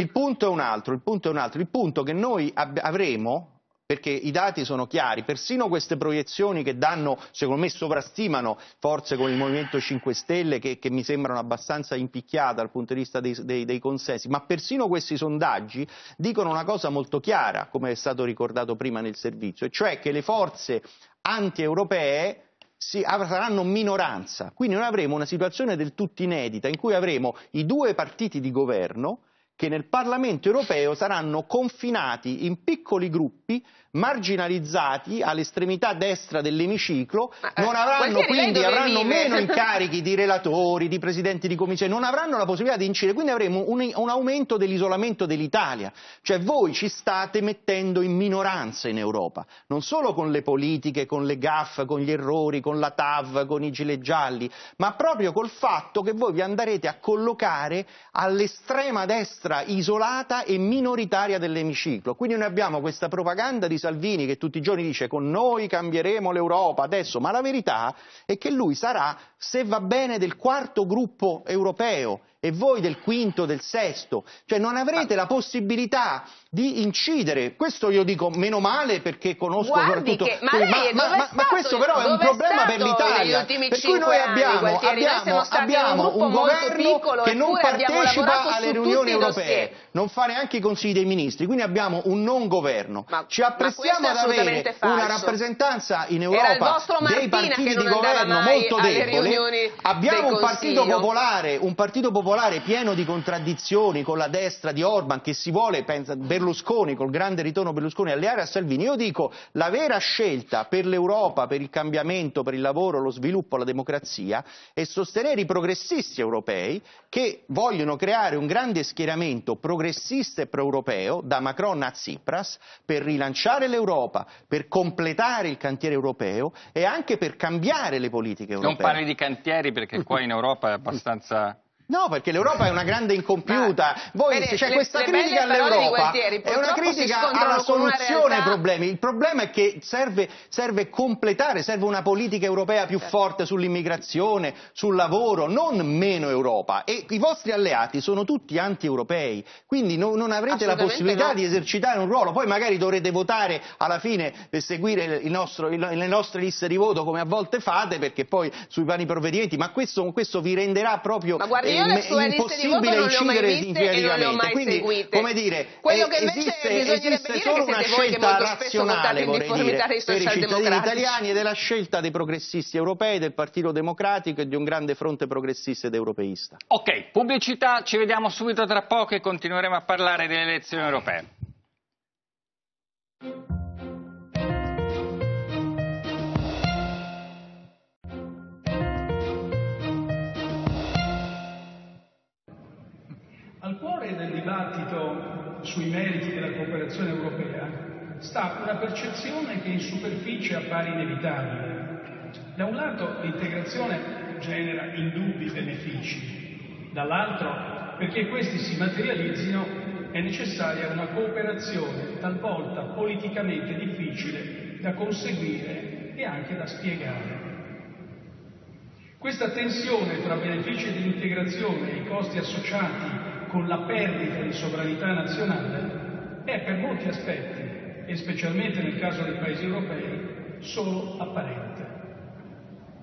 Il punto è un altro. Il punto è un altro. Il punto che noi avremo perché i dati sono chiari, persino queste proiezioni che danno, secondo me sovrastimano forze come il Movimento 5 Stelle che, che mi sembrano abbastanza impicchiate dal punto di vista dei, dei, dei, consensi, ma persino questi sondaggi dicono una cosa molto chiara, come è stato ricordato prima nel servizio, e cioè che le forze anti-europee si, saranno minoranza, quindi noi avremo una situazione del tutto inedita in cui avremo i due partiti di governo che nel Parlamento europeo saranno confinati in piccoli gruppi, marginalizzati all'estremità destra dell'emiciclo, eh, non avranno quindi avranno meno [laughs] incarichi di relatori, di presidenti di commissione, non avranno la possibilità di incidere, quindi avremo un, un aumento dell'isolamento dell'Italia, cioè voi ci state mettendo in minoranza in Europa, non solo con le politiche, con le GAF, con gli errori, con la TAV, con i gilet gialli, ma proprio col fatto che voi vi andrete a collocare all'estrema destra destra isolata e minoritaria dell'emiciclo. Quindi noi abbiamo questa propaganda di Salvini che tutti i giorni dice con noi cambieremo l'Europa adesso, ma la verità è che lui sarà, se va bene, del quarto gruppo europeo e voi del quinto, del sesto, cioè non avrete la possibilità di incidere. Questo io dico meno male perché conosco Guardi soprattutto che, ma, lei, ma, ma, stato, ma, questo però è un problema per l'Italia, per cui noi abbiamo, anni, abbiamo, abbiamo un, un governo che non partecipa alle riunioni europee, non fa neanche i consigli dei ministri, quindi abbiamo un non governo. Ci apprestiamo ad avere falso. una rappresentanza in Europa dei partiti di governo molto debole. Abbiamo un partito popolare, un partito popolare popolare pieno di contraddizioni con la destra di Orban che si vuole, pensa, Berlusconi, col grande ritorno Berlusconi alleare a Salvini, io dico la vera scelta per l'Europa, per il cambiamento, per il lavoro, lo sviluppo, la democrazia è sostenere i progressisti europei che vogliono creare un grande schieramento progressista e proeuropeo da Macron a Tsipras per rilanciare l'Europa, per completare il cantiere europeo e anche per cambiare le politiche europee. Non parli di cantieri perché qua in Europa è abbastanza No, perché l'Europa è una grande incompiuta. Voi, Bene, cioè, le, questa le critica all'Europa è una critica alla soluzione ai problemi. Il problema è che serve, serve, completare, serve una politica europea più certo. forte sull'immigrazione, sul lavoro, non meno Europa. E i vostri alleati sono tutti anti-europei, quindi no, non avrete la possibilità no. di esercitare un ruolo. Poi magari dovrete votare alla fine per seguire nostro, le nostre liste di voto come a volte fate, perché poi sui vani provvedimenti, ma questo, questo vi renderà proprio è impossibile incidere empiricamente. Quindi, seguite. come dire, quello che esiste, esiste solo una scelta razionale, vorrei dire, per i cittadini italiani ed è la scelta dei progressisti europei, del Partito Democratico e di un grande fronte progressista ed europeista. Ok, pubblicità, ci vediamo subito tra poco e continueremo a parlare delle elezioni europee. cuore del dibattito sui meriti della cooperazione europea sta una percezione che in superficie appare inevitabile. Da un lato l'integrazione genera indubbi benefici, dall'altro perché questi si materializzino è necessaria una cooperazione talvolta politicamente difficile da conseguire e anche da spiegare. Questa tensione tra benefici dell'integrazione e i costi associati con la perdita di sovranità nazionale è per molti aspetti, e specialmente nel caso dei paesi europei, solo apparente.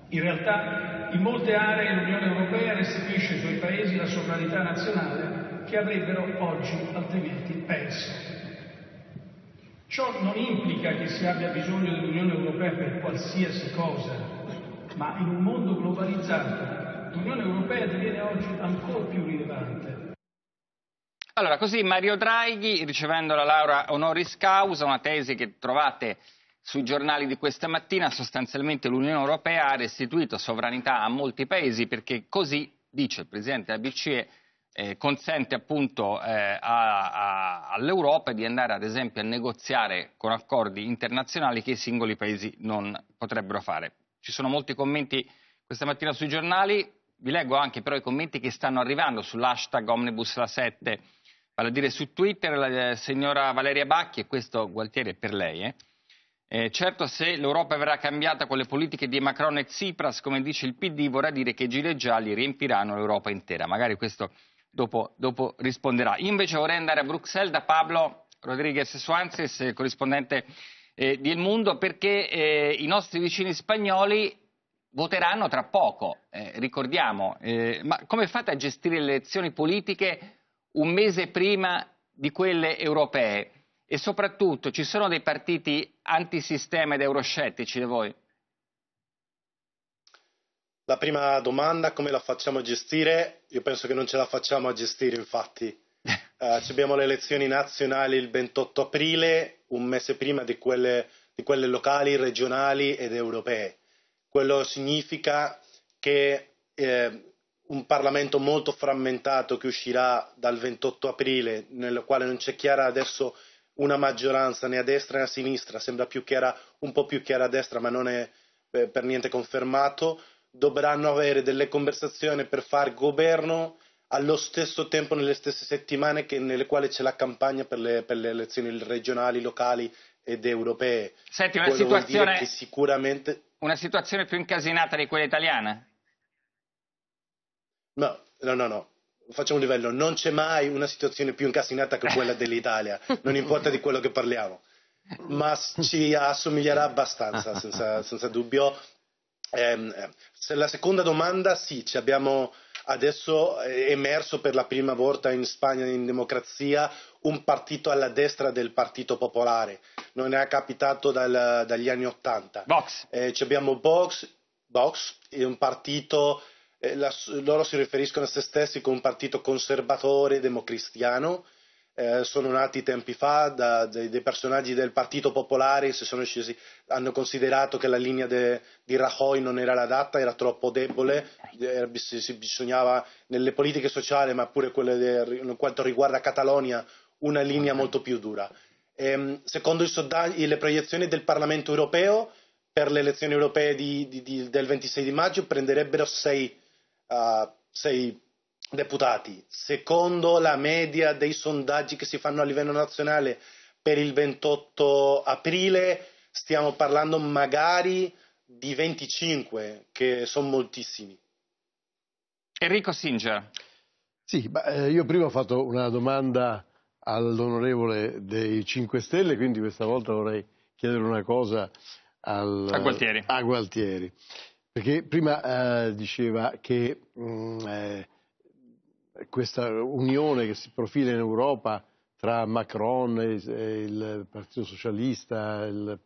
In realtà in molte aree l'Unione Europea restituisce ai suoi paesi la sovranità nazionale che avrebbero oggi altrimenti perso. Ciò non implica che si abbia bisogno dell'Unione Europea per qualsiasi cosa, ma in un mondo globalizzato l'Unione Europea diviene oggi ancora più rilevante allora, così Mario Draghi, ricevendo la laurea honoris causa, una tesi che trovate sui giornali di questa mattina, sostanzialmente l'Unione Europea ha restituito sovranità a molti paesi perché così, dice il Presidente della BCE, eh, consente appunto eh, a, a, all'Europa di andare ad esempio a negoziare con accordi internazionali che i singoli paesi non potrebbero fare. Ci sono molti commenti questa mattina sui giornali, vi leggo anche però i commenti che stanno arrivando sull'hashtag Omnibus La 7 vale a dire su Twitter la eh, signora Valeria Bacchi, e questo Gualtieri è per lei, eh? Eh, certo se l'Europa verrà cambiata con le politiche di Macron e Tsipras, come dice il PD, vorrà dire che i gilet gialli riempiranno l'Europa intera. Magari questo dopo, dopo risponderà. Io invece vorrei andare a Bruxelles da Pablo Rodriguez Suanzes, eh, corrispondente eh, di Il Mundo, perché eh, i nostri vicini spagnoli voteranno tra poco, eh, ricordiamo. ma come fate a gestire le elezioni politiche un mese prima di quelle europee e soprattutto ci sono dei partiti antisistema ed euroscettici da voi? La prima domanda, come la facciamo a gestire? Io penso che non ce la facciamo a gestire, infatti. Uh, [laughs] abbiamo le elezioni nazionali il 28 aprile, un mese prima di quelle, di quelle, locali, regionali ed europee. Quello significa che eh, un Parlamento molto frammentato che uscirà dal 28 aprile, nel quale non c'è chiara adesso una maggioranza né a destra né a sinistra, sembra più chiara, un po' più chiara a destra ma non è eh, per niente confermato, dovranno avere delle conversazioni per far governo allo stesso tempo nelle stesse settimane che, nelle quali c'è la campagna per le, per le elezioni regionali, locali ed europee. Senti, una situazione, sicuramente... una situazione più incasinata di quella italiana? No, no, no, no. Facciamo un livello. Non c'è mai una situazione più incassinata che quella [laughs] dell'Italia. Non importa di quello che parliamo. Ma ci assomiglierà abbastanza, senza, senza dubbio. Eh, la seconda domanda, sì, ci abbiamo adesso eh, emerso per la prima volta in Spagna in democrazia un partito alla destra del Partito Popolare. Non è capitato dal, dagli anni Ottanta. Eh, abbiamo Box, Vox, un partito eh, la, loro si riferiscono a se stessi come un partito conservatore democristiano, eh, sono nati tempi fa da, dei, dei, personaggi del Partito Popolare, che hanno considerato che la linea de, di Rajoy non era l'adatta, era troppo debole, eh, si, si, bisognava nelle politiche sociali, ma pure de, in quanto riguarda Catalogna, una linea molto più dura. E, ehm, secondo soldaggi, le proiezioni del Parlamento europeo, per le elezioni europee di, di, di, del 26 di maggio prenderebbero sei uh, sei deputati, secondo la media dei sondaggi che si fanno a livello nazionale per il 28 aprile, stiamo parlando magari di 25, che sono moltissimi. Enrico Singer. Sì, eh, io prima ho fatto una domanda all'onorevole dei 5 Stelle, quindi questa volta vorrei chiedere una cosa al... a Gualtieri. A Gualtieri. Perché prima eh, diceva che mh, mm, eh, questa unione che si profila in Europa tra Macron e, e il Partito Socialista, il,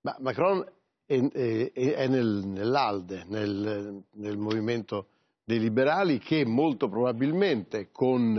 ma Macron è, è, è nel, nell'Alde, nel, nel, movimento dei liberali che molto probabilmente con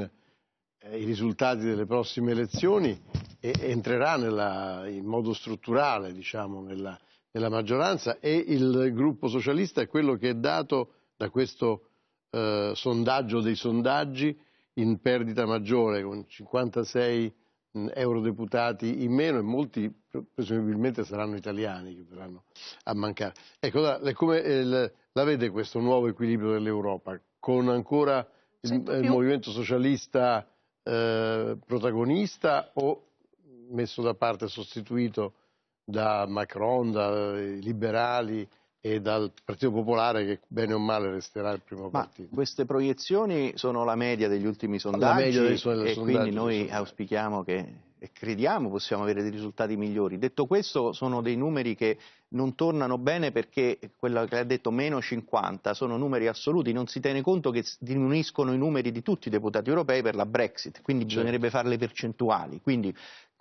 eh, i risultati delle prossime elezioni entrerà nella, in modo strutturale diciamo, nella, nella maggioranza e il gruppo socialista è quello che è dato da questo eh, sondaggio dei sondaggi in perdita maggiore, con 56 mh, eurodeputati in meno e molti presumibilmente saranno italiani che verranno a mancare. Ecco, la, come il, eh, la vede questo nuovo equilibrio dell'Europa, con ancora il, eh, il movimento socialista eh, protagonista o messo da parte, sostituito? da Macron, dai eh, liberali e dal Partito Popolare che bene o male resterà il primo Ma partito. Queste proiezioni sono la media degli ultimi sondaggi e sondaggi quindi noi auspichiamo che e crediamo possiamo avere dei risultati migliori. Detto questo, sono dei numeri che non tornano bene perché quello che ha detto meno 50 sono numeri assoluti, non si tiene conto che diminuiscono i numeri di tutti i deputati europei per la Brexit, quindi certo. bisognerebbe fare le percentuali. Quindi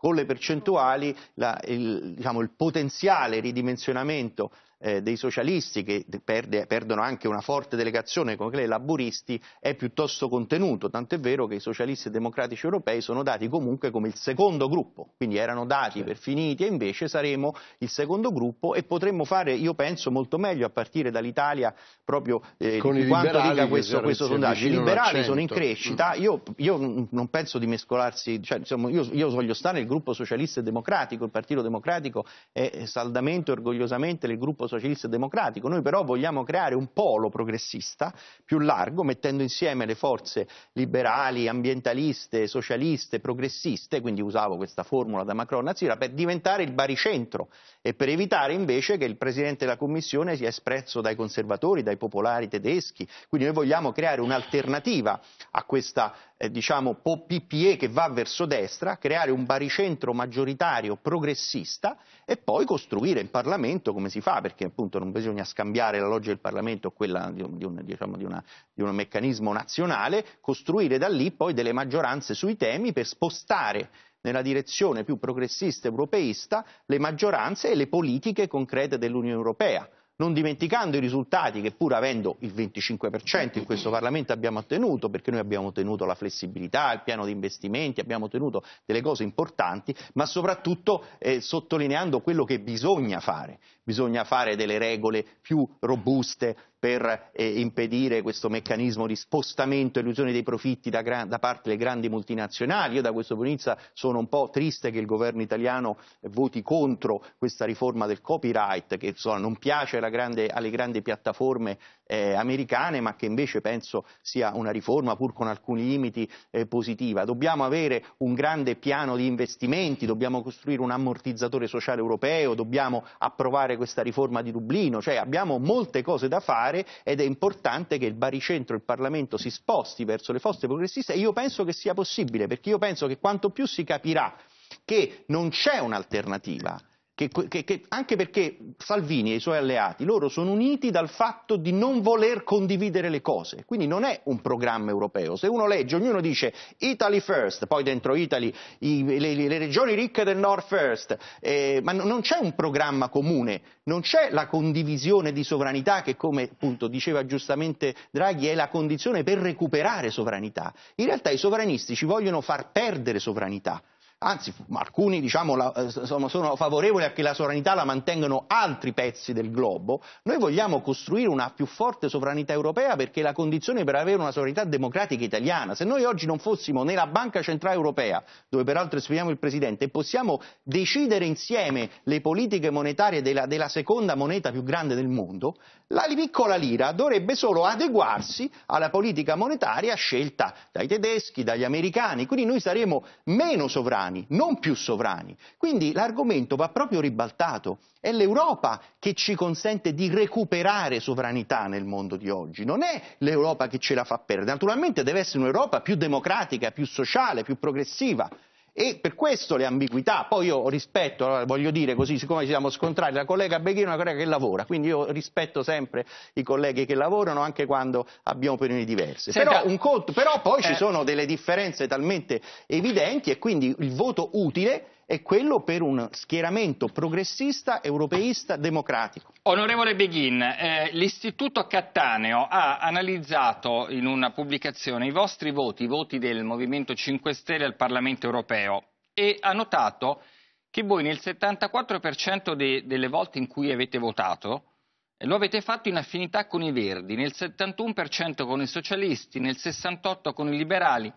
con le percentuali la, il, diciamo, il potenziale ridimensionamento eh, dei socialisti che perde, perdono anche una forte delegazione come lei, dei laburisti è piuttosto contenuto, tant'è vero che i socialisti democratici europei sono dati comunque come il secondo gruppo, quindi erano dati certo. per finiti e invece saremo il secondo gruppo e potremmo fare, io penso, molto meglio a partire dall'Italia proprio eh, Con di quanto dica questo, questo sondaggio. I liberali sono in crescita, mm. io, io, non penso di mescolarsi, cioè, insomma, io, io voglio stare nel gruppo socialista e democratico, il Partito Democratico è saldamente, e orgogliosamente nel gruppo socialista democratico, noi però vogliamo creare un polo progressista più largo, mettendo insieme le forze liberali, ambientaliste, socialiste, progressiste, quindi usavo questa formula da Macron a Sira, per diventare il baricentro e per evitare invece che il Presidente della Commissione sia espresso dai conservatori, dai popolari tedeschi, quindi noi vogliamo creare un'alternativa a questa eh, diciamo, PPE che va verso destra, creare un baricentro maggioritario progressista e poi costruire in Parlamento come si fa, perché appunto non bisogna scambiare la logica del Parlamento con quella di un, di, un, diciamo, di, una, di un meccanismo nazionale, costruire da lì poi delle maggioranze sui temi per spostare nella direzione più progressista e europeista le maggioranze e le politiche concrete dell'Unione Europea non dimenticando i risultati che pur avendo il 25% in questo Parlamento abbiamo ottenuto, perché noi abbiamo ottenuto la flessibilità, il piano di investimenti, abbiamo ottenuto delle cose importanti, ma soprattutto eh, sottolineando quello che bisogna fare bisogna fare delle regole più robuste per eh, impedire questo meccanismo di spostamento e illusione dei profitti da, gran, da, parte delle grandi multinazionali. Io da questo punto di vista sono un po' triste che il governo italiano voti contro questa riforma del copyright che insomma, non piace grande, alle grandi piattaforme eh, americane, ma che invece penso sia una riforma pur con alcuni limiti eh, positiva. Dobbiamo avere un grande piano di investimenti, dobbiamo costruire un ammortizzatore sociale europeo, dobbiamo approvare questa riforma di Dublino, cioè abbiamo molte cose da fare ed è importante che il baricentro, il Parlamento si sposti verso le forze progressiste e io penso che sia possibile, perché io penso che quanto più si capirà che non c'è un'alternativa, che, che, che, anche perché Salvini e i suoi alleati, loro sono uniti dal fatto di non voler condividere le cose, quindi non è un programma europeo. Se uno legge, ognuno dice Italy first, poi dentro Italy i, le, le, regioni ricche del nord first, eh, ma no, non c'è un programma comune, non c'è la condivisione di sovranità che come appunto diceva giustamente Draghi è la condizione per recuperare sovranità. In realtà i sovranisti ci vogliono far perdere sovranità anzi alcuni diciamo, la, eh, sono, sono, favorevoli a che la sovranità la mantengano altri pezzi del globo, noi vogliamo costruire una più forte sovranità europea perché è la condizione per avere una sovranità democratica italiana. Se noi oggi non fossimo nella Banca Centrale Europea, dove peraltro esprimiamo il Presidente, e possiamo decidere insieme le politiche monetarie della, della seconda moneta più grande del mondo, la piccola lira dovrebbe solo adeguarsi alla politica monetaria scelta dai tedeschi, dagli americani, quindi noi saremo meno sovrani sovrani, non più sovrani. Quindi l'argomento va proprio ribaltato. È l'Europa che ci consente di recuperare sovranità nel mondo di oggi, non è l'Europa che ce la fa perdere. Naturalmente deve essere un'Europa più democratica, più sociale, più progressiva, e per questo le ambiguità, poi io rispetto, voglio dire così, siccome ci siamo scontrati, la collega Beghino è una collega che lavora, quindi io rispetto sempre i colleghi che lavorano anche quando abbiamo opinioni diverse. Senta, però, conto, però, poi eh. ci sono delle differenze talmente evidenti e quindi il voto utile è quello per un schieramento progressista, europeista, democratico. Onorevole Beghin, eh, l'Istituto Cattaneo ha analizzato in una pubblicazione i vostri voti, i voti del Movimento 5 Stelle al Parlamento europeo e ha notato che voi nel 74% de delle volte in cui avete votato eh, lo avete fatto in affinità con i Verdi, nel 71% con i socialisti, nel 68% con i liberali,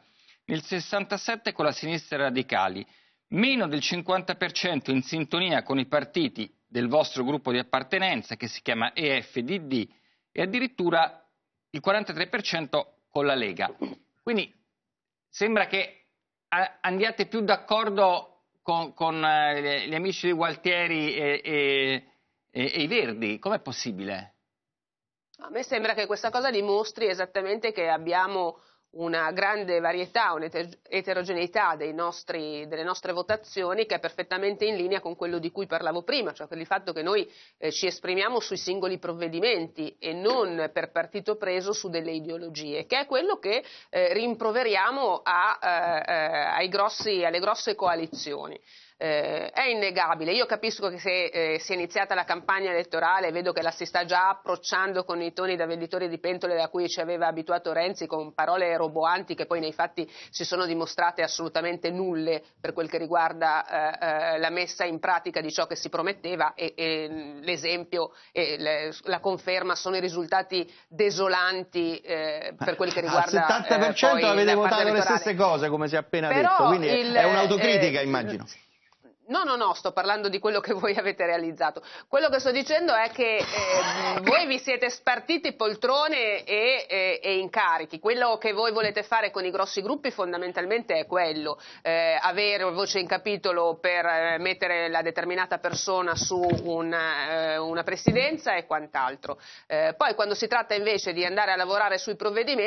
nel 67% con la sinistra e radicali meno del 50% in sintonia con i partiti del vostro gruppo di appartenenza che si chiama EFDD e addirittura il 43% con la Lega. Quindi sembra che andiate più d'accordo con, con eh, gli amici di Gualtieri e, e, e i Verdi. Com'è possibile? A me sembra che questa cosa dimostri esattamente che abbiamo una grande varietà, un'eterogeneità nostri, delle nostre votazioni che è perfettamente in linea con quello di cui parlavo prima, cioè per il fatto che noi eh, ci esprimiamo sui singoli provvedimenti e non per partito preso su delle ideologie, che è quello che eh, rimproveriamo a, eh, eh grossi, alle grosse coalizioni eh, è innegabile. Io capisco che se eh, si è iniziata la campagna elettorale, vedo che la si sta già approcciando con i toni da venditore di pentole da cui ci aveva abituato Renzi, con parole roboanti che poi nei fatti si sono dimostrate assolutamente nulle per quel che riguarda eh, eh la messa in pratica di ciò che si prometteva e, e mm, l'esempio e le, la conferma sono i risultati desolanti eh, per quel che riguarda Al 70% eh, avete votato le stesse cose, come si è appena Però detto, quindi il, è un'autocritica, immagino. No, no, no, sto parlando di quello che voi avete realizzato. Quello che sto dicendo è che eh, voi vi siete spartiti poltrone e, e, e, incarichi. Quello che voi volete fare con i grossi gruppi fondamentalmente è quello, eh, avere voce in capitolo per eh, mettere la determinata persona su una, eh, una presidenza e quant'altro. Eh, poi quando si tratta invece di andare a lavorare sui provvedimenti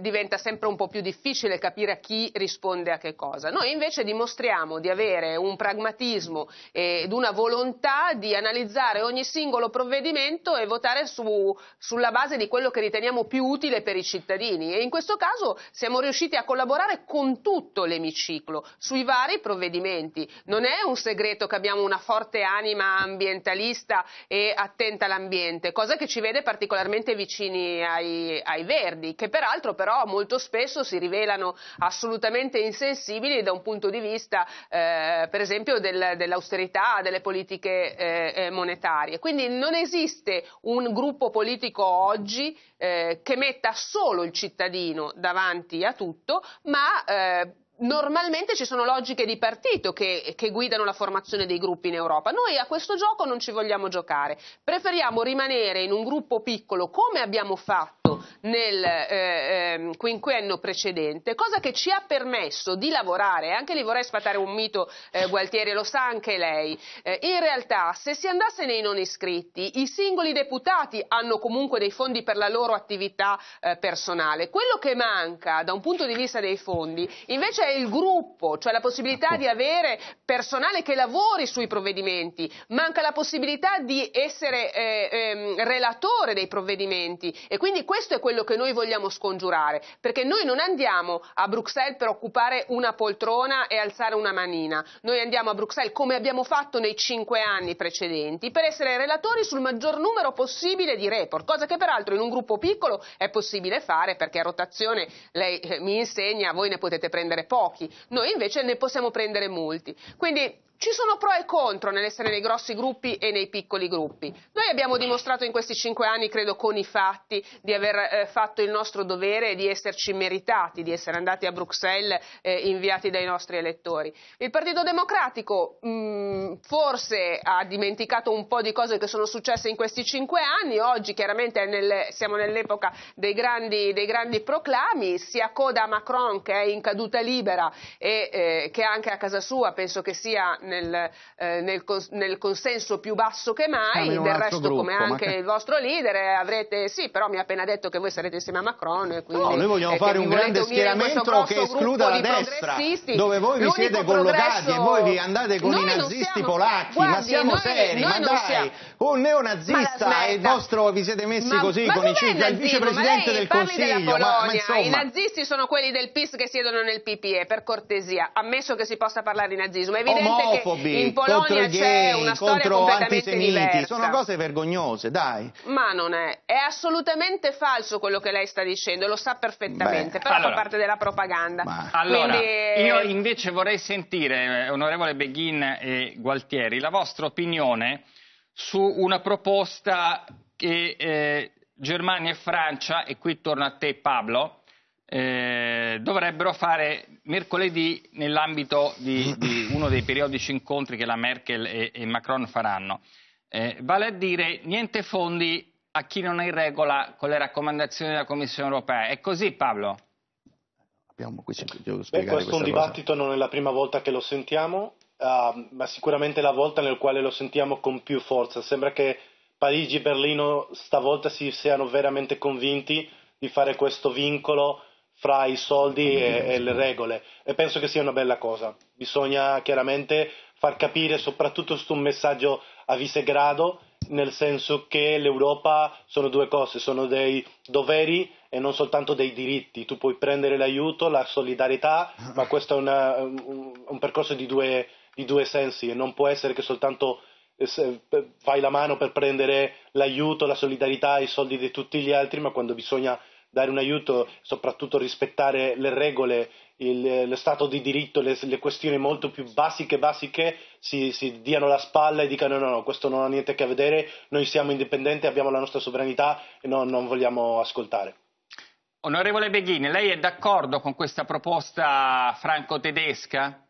diventa sempre un po' più difficile capire a chi risponde a che cosa. Noi invece dimostriamo di avere un pragmatismo ed una volontà di analizzare ogni singolo provvedimento e votare su, sulla base di quello che riteniamo più utile per i cittadini. E in questo caso siamo riusciti a collaborare con tutto l'emiciclo sui vari provvedimenti. Non è un segreto che abbiamo una forte anima ambientalista e attenta all'ambiente, cosa che ci vede particolarmente vicini ai, ai verdi, che peraltro però molto spesso si rivelano assolutamente insensibili da un punto di vista eh, per esempio esempio del, dell'austerità, delle politiche eh, eh, monetarie. Quindi non esiste un gruppo politico oggi eh, che metta solo il cittadino davanti a tutto, ma eh, normalmente ci sono logiche di partito che, che, guidano la formazione dei gruppi in Europa. Noi a questo gioco non ci vogliamo giocare, preferiamo rimanere in un gruppo piccolo come abbiamo fatto nel eh, ehm, quinquennio precedente, cosa che ci ha permesso di lavorare, anche lì vorrei sfatare un mito, eh, Gualtieri lo sa anche lei, eh, in realtà se si andasse nei non iscritti i singoli deputati hanno comunque dei fondi per la loro attività eh, personale, quello che manca da un punto di vista dei fondi invece è c'è il gruppo, cioè la possibilità ecco. di avere personale che lavori sui provvedimenti, manca la possibilità di essere eh, ehm, relatore dei provvedimenti e quindi questo è quello che noi vogliamo scongiurare, perché noi non andiamo a Bruxelles per occupare una poltrona e alzare una manina, noi andiamo a Bruxelles come abbiamo fatto nei cinque anni precedenti per essere relatori sul maggior numero possibile di report, cosa che peraltro in un gruppo piccolo è possibile fare perché a rotazione lei eh, mi insegna, voi ne potete prendere poco pochi, noi invece ne possiamo prendere molti. Quindi ci sono pro e contro nell'essere nei grossi gruppi e nei piccoli gruppi. Noi abbiamo dimostrato in questi cinque anni, credo con i fatti, di aver eh, fatto il nostro dovere e di esserci meritati, di essere andati a Bruxelles eh, inviati dai nostri elettori. Il Partito Democratico mh, mm, forse ha dimenticato un po' di cose che sono successe in questi cinque anni, oggi chiaramente nel, siamo nell'epoca dei grandi, dei grandi, proclami, sia coda a Macron che è in caduta libera e eh, che anche a casa sua penso che sia nel, eh, nel, cons- nel, consenso più basso che mai, del resto gruppo, come anche che... il vostro leader eh, avrete, sì però mi ha appena detto che voi sarete insieme a Macron quindi, no, noi vogliamo eh, fare un grande schieramento che escluda la destra dove voi vi L'unico siete collocati e voi vi andate con noi i nazisti siamo... polacchi Guardi, ma siamo noi, seri, noi ma dai siamo... un neonazista e il vostro vi siete messi ma, così ma con i cifra, il vicepresidente del Consiglio i nazisti sono quelli del PIS che siedono nel PPE per cortesia ammesso che si possa parlare di nazismo è evidente che xenofobi, in Polonia c'è una storia contro antisemiti, diversa. sono cose vergognose, dai. Ma non è, è assolutamente falso quello che lei sta dicendo, lo sa perfettamente, Beh, però allora, fa parte della propaganda. Ma... Allora, Quindi... Eh, io invece vorrei sentire, eh, onorevole Beghin e Gualtieri, la vostra opinione su una proposta che eh, Germania e Francia, e qui torno a te Pablo, eh, dovrebbero fare mercoledì nell'ambito di, di, [clears throat] uno dei periodici incontri che la Merkel e, e Macron faranno. Eh, vale a dire niente fondi a chi non è in regola con le raccomandazioni della Commissione europea. È così Paolo? Abbiamo, qui Beh, questo è un dibattito, cosa. non è la prima volta che lo sentiamo, uh, ma sicuramente è la volta nel quale lo sentiamo con più forza. Sembra che Parigi e Berlino stavolta si siano veramente convinti di fare questo vincolo fra i soldi e, e, le regole e penso che sia una bella cosa. Bisogna chiaramente far capire soprattutto su un messaggio a visegrado, nel senso che l'Europa sono due cose, sono dei doveri e non soltanto dei diritti. Tu puoi prendere l'aiuto, la solidarietà, ma questo è una, un, un, percorso di due, di due sensi e non può essere che soltanto eh, fai la mano per prendere l'aiuto, la solidarietà, i soldi di tutti gli altri, ma quando bisogna dare un aiuto, soprattutto rispettare le regole, il, lo stato di diritto, le, le, questioni molto più basiche, basiche si, si, diano la spalla e dicano no, no, questo non ha niente a che vedere, noi siamo indipendenti, abbiamo la nostra sovranità e no, non vogliamo ascoltare. Onorevole Beghini, lei è d'accordo con questa proposta franco-tedesca?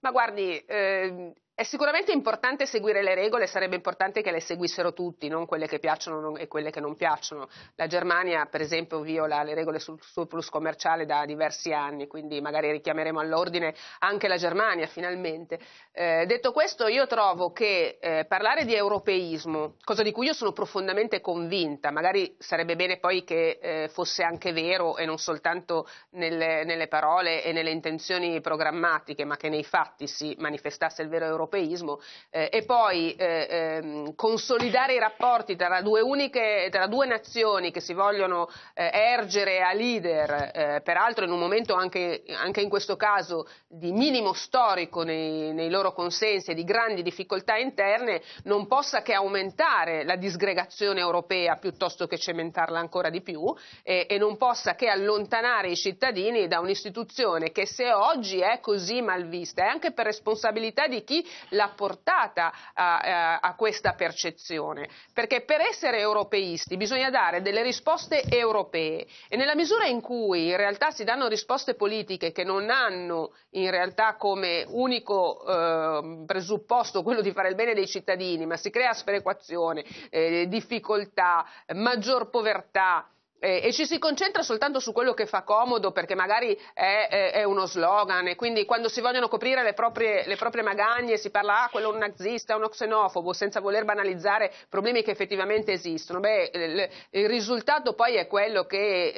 Ma guardi, eh, è sicuramente importante seguire le regole, sarebbe importante che le seguissero tutti, non quelle che piacciono e quelle che non piacciono. La Germania, per esempio, viola le regole sul surplus commerciale da diversi anni, quindi magari richiameremo all'ordine anche la Germania finalmente. Eh, detto questo, io trovo che eh, parlare di europeismo, cosa di cui io sono profondamente convinta, magari sarebbe bene poi che eh, fosse anche vero e non soltanto nelle, nelle parole e nelle intenzioni programmatiche, ma che nei fatti si manifestasse il vero europeismo europeismo, eh, e poi eh, ehm, consolidare i rapporti tra due, uniche, tra due, nazioni che si vogliono eh, ergere a leader, eh, peraltro in un momento anche, anche, in questo caso di minimo storico nei, nei loro consensi e di grandi difficoltà interne, non possa che aumentare la disgregazione europea piuttosto che cementarla ancora di più e, e non possa che allontanare i cittadini da un'istituzione che se oggi è così mal vista è anche per responsabilità di chi l'ha portata a, eh, a questa percezione, perché per essere europeisti bisogna dare delle risposte europee e nella misura in cui in realtà si danno risposte politiche che non hanno in realtà come unico eh, presupposto quello di fare il bene dei cittadini, ma si crea sperequazione, eh, difficoltà, maggior povertà, e ci si concentra soltanto su quello che fa comodo perché magari è, è, è uno slogan e quindi quando si vogliono coprire le proprie, le proprie, magagne si parla ah quello è un nazista, uno xenofobo senza voler banalizzare problemi che effettivamente esistono. Beh, il, il risultato poi è quello che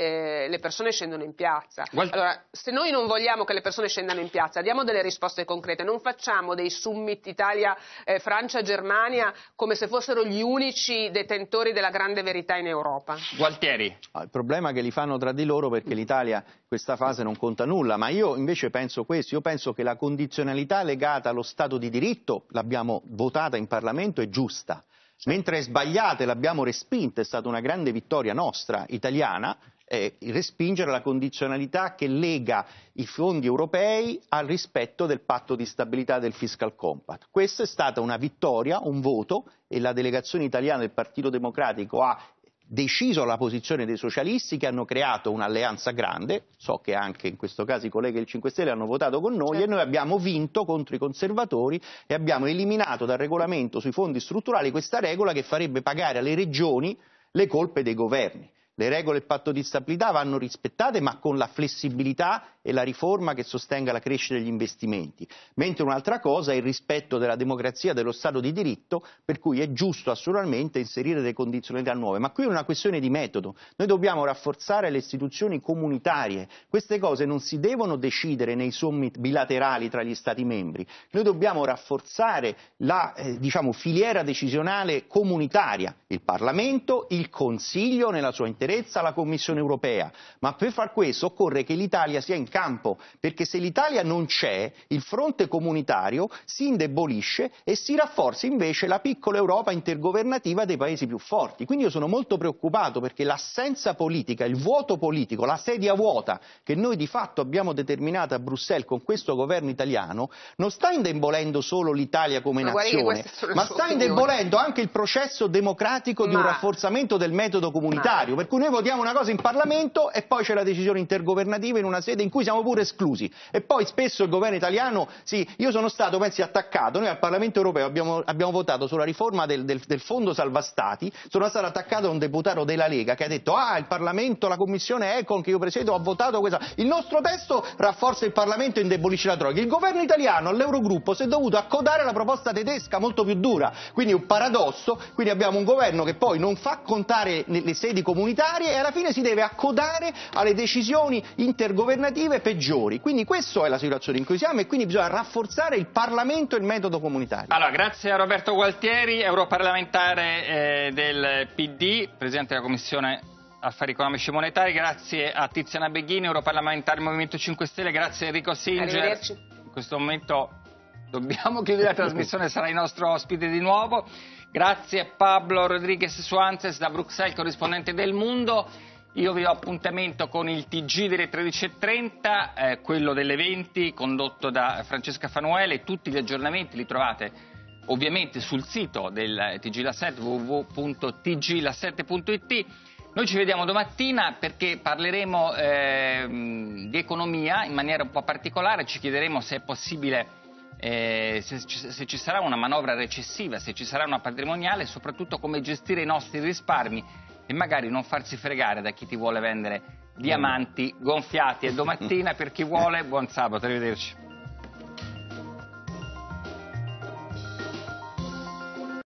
eh, le persone scendono in piazza. Gual- allora, se noi non vogliamo che le persone scendano in piazza, diamo delle risposte concrete, non facciamo dei summit Italia, eh, Francia, Germania come se fossero gli unici detentori della grande verità in Europa. Gualtieri. Ah, il problema è che li fanno tra di loro perché mm. l'Italia in questa fase non conta nulla, ma io invece penso questo, io penso che la condizionalità legata allo Stato di diritto, l'abbiamo votata in Parlamento, è giusta. Mentre è sbagliata e l'abbiamo respinta, è stata una grande vittoria nostra, italiana, eh, respingere la condizionalità che lega i fondi europei al rispetto del patto di stabilità del fiscal compact. Questa è stata una vittoria, un voto e la delegazione italiana del Partito Democratico ha deciso la posizione dei socialisti che hanno creato un'alleanza grande, so che anche in questo caso i colleghi del 5 Stelle hanno votato con noi certo. e noi abbiamo vinto contro i conservatori e abbiamo eliminato dal regolamento sui fondi strutturali questa regola che farebbe pagare alle regioni le colpe dei governi. Le regole del patto di stabilità vanno rispettate ma con la flessibilità e la riforma che sostenga la crescita degli investimenti, mentre un'altra cosa è il rispetto della democrazia, dello Stato di diritto, per cui è giusto assolutamente inserire delle condizionalità nuove. Ma qui è una questione di metodo, noi dobbiamo rafforzare le istituzioni comunitarie, queste cose non si devono decidere nei summit bilaterali tra gli Stati membri, noi dobbiamo rafforzare la eh, diciamo, filiera decisionale comunitaria, il Parlamento, il Consiglio nella sua interezza, interezza la Commissione europea, ma per far questo occorre che l'Italia sia in campo, perché se l'Italia non c'è il fronte comunitario si indebolisce e si rafforza invece la piccola Europa intergovernativa dei paesi più forti. Quindi io sono molto preoccupato perché l'assenza politica, il vuoto politico, la sedia vuota che noi di fatto abbiamo determinato a Bruxelles con questo governo italiano non sta indebolendo solo l'Italia come ma nazione, ma sta indebolendo anche il processo democratico ma... di un rafforzamento del metodo comunitario. Ma cui ecco, noi votiamo una cosa in Parlamento e poi c'è la decisione intergovernativa in una sede in cui siamo pure esclusi. E poi spesso il governo italiano, sì, io sono stato, pensi, attaccato, noi al Parlamento europeo abbiamo, abbiamo votato sulla riforma del, del, del, fondo salva stati, sono stato attaccato da un deputato della Lega che ha detto ah il Parlamento, la Commissione Econ che io presiedo ha votato questa, il nostro testo rafforza il Parlamento e indebolisce la droga. Il governo italiano all'Eurogruppo si è dovuto accodare alla proposta tedesca molto più dura, quindi un paradosso, quindi abbiamo un governo che poi non fa contare le sedi comunitarie, autoritarie e alla fine si deve accodare alle decisioni intergovernative peggiori. Quindi questa è la situazione in cui siamo e quindi bisogna rafforzare il Parlamento e il metodo comunitario. Allora, grazie a Roberto Gualtieri, europarlamentare eh, del PD, Presidente della Commissione Affari Economici e Monetari, grazie a Tiziana Beghini, europarlamentare del Movimento 5 Stelle, grazie a Enrico Singer. In questo momento dobbiamo [laughs] chiudere la trasmissione, sarà il nostro ospite di nuovo. Grazie a Pablo Rodriguez Suances da Bruxelles, corrispondente del Mondo. Io vi do appuntamento con il TG delle 13.30, eh, quello delle 20, condotto da Francesca Fanuele. Tutti gli aggiornamenti li trovate ovviamente sul sito del eh, TG Lasset, www.tglasset.it. Noi ci vediamo domattina perché parleremo eh, di economia in maniera un po' particolare, ci chiederemo se è possibile eh, se, se, ci sarà una manovra recessiva, se ci sarà una patrimoniale, e soprattutto come gestire i nostri risparmi e magari non farsi fregare da chi ti vuole vendere diamanti gonfiati e domattina [laughs] per chi vuole buon sabato, arrivederci.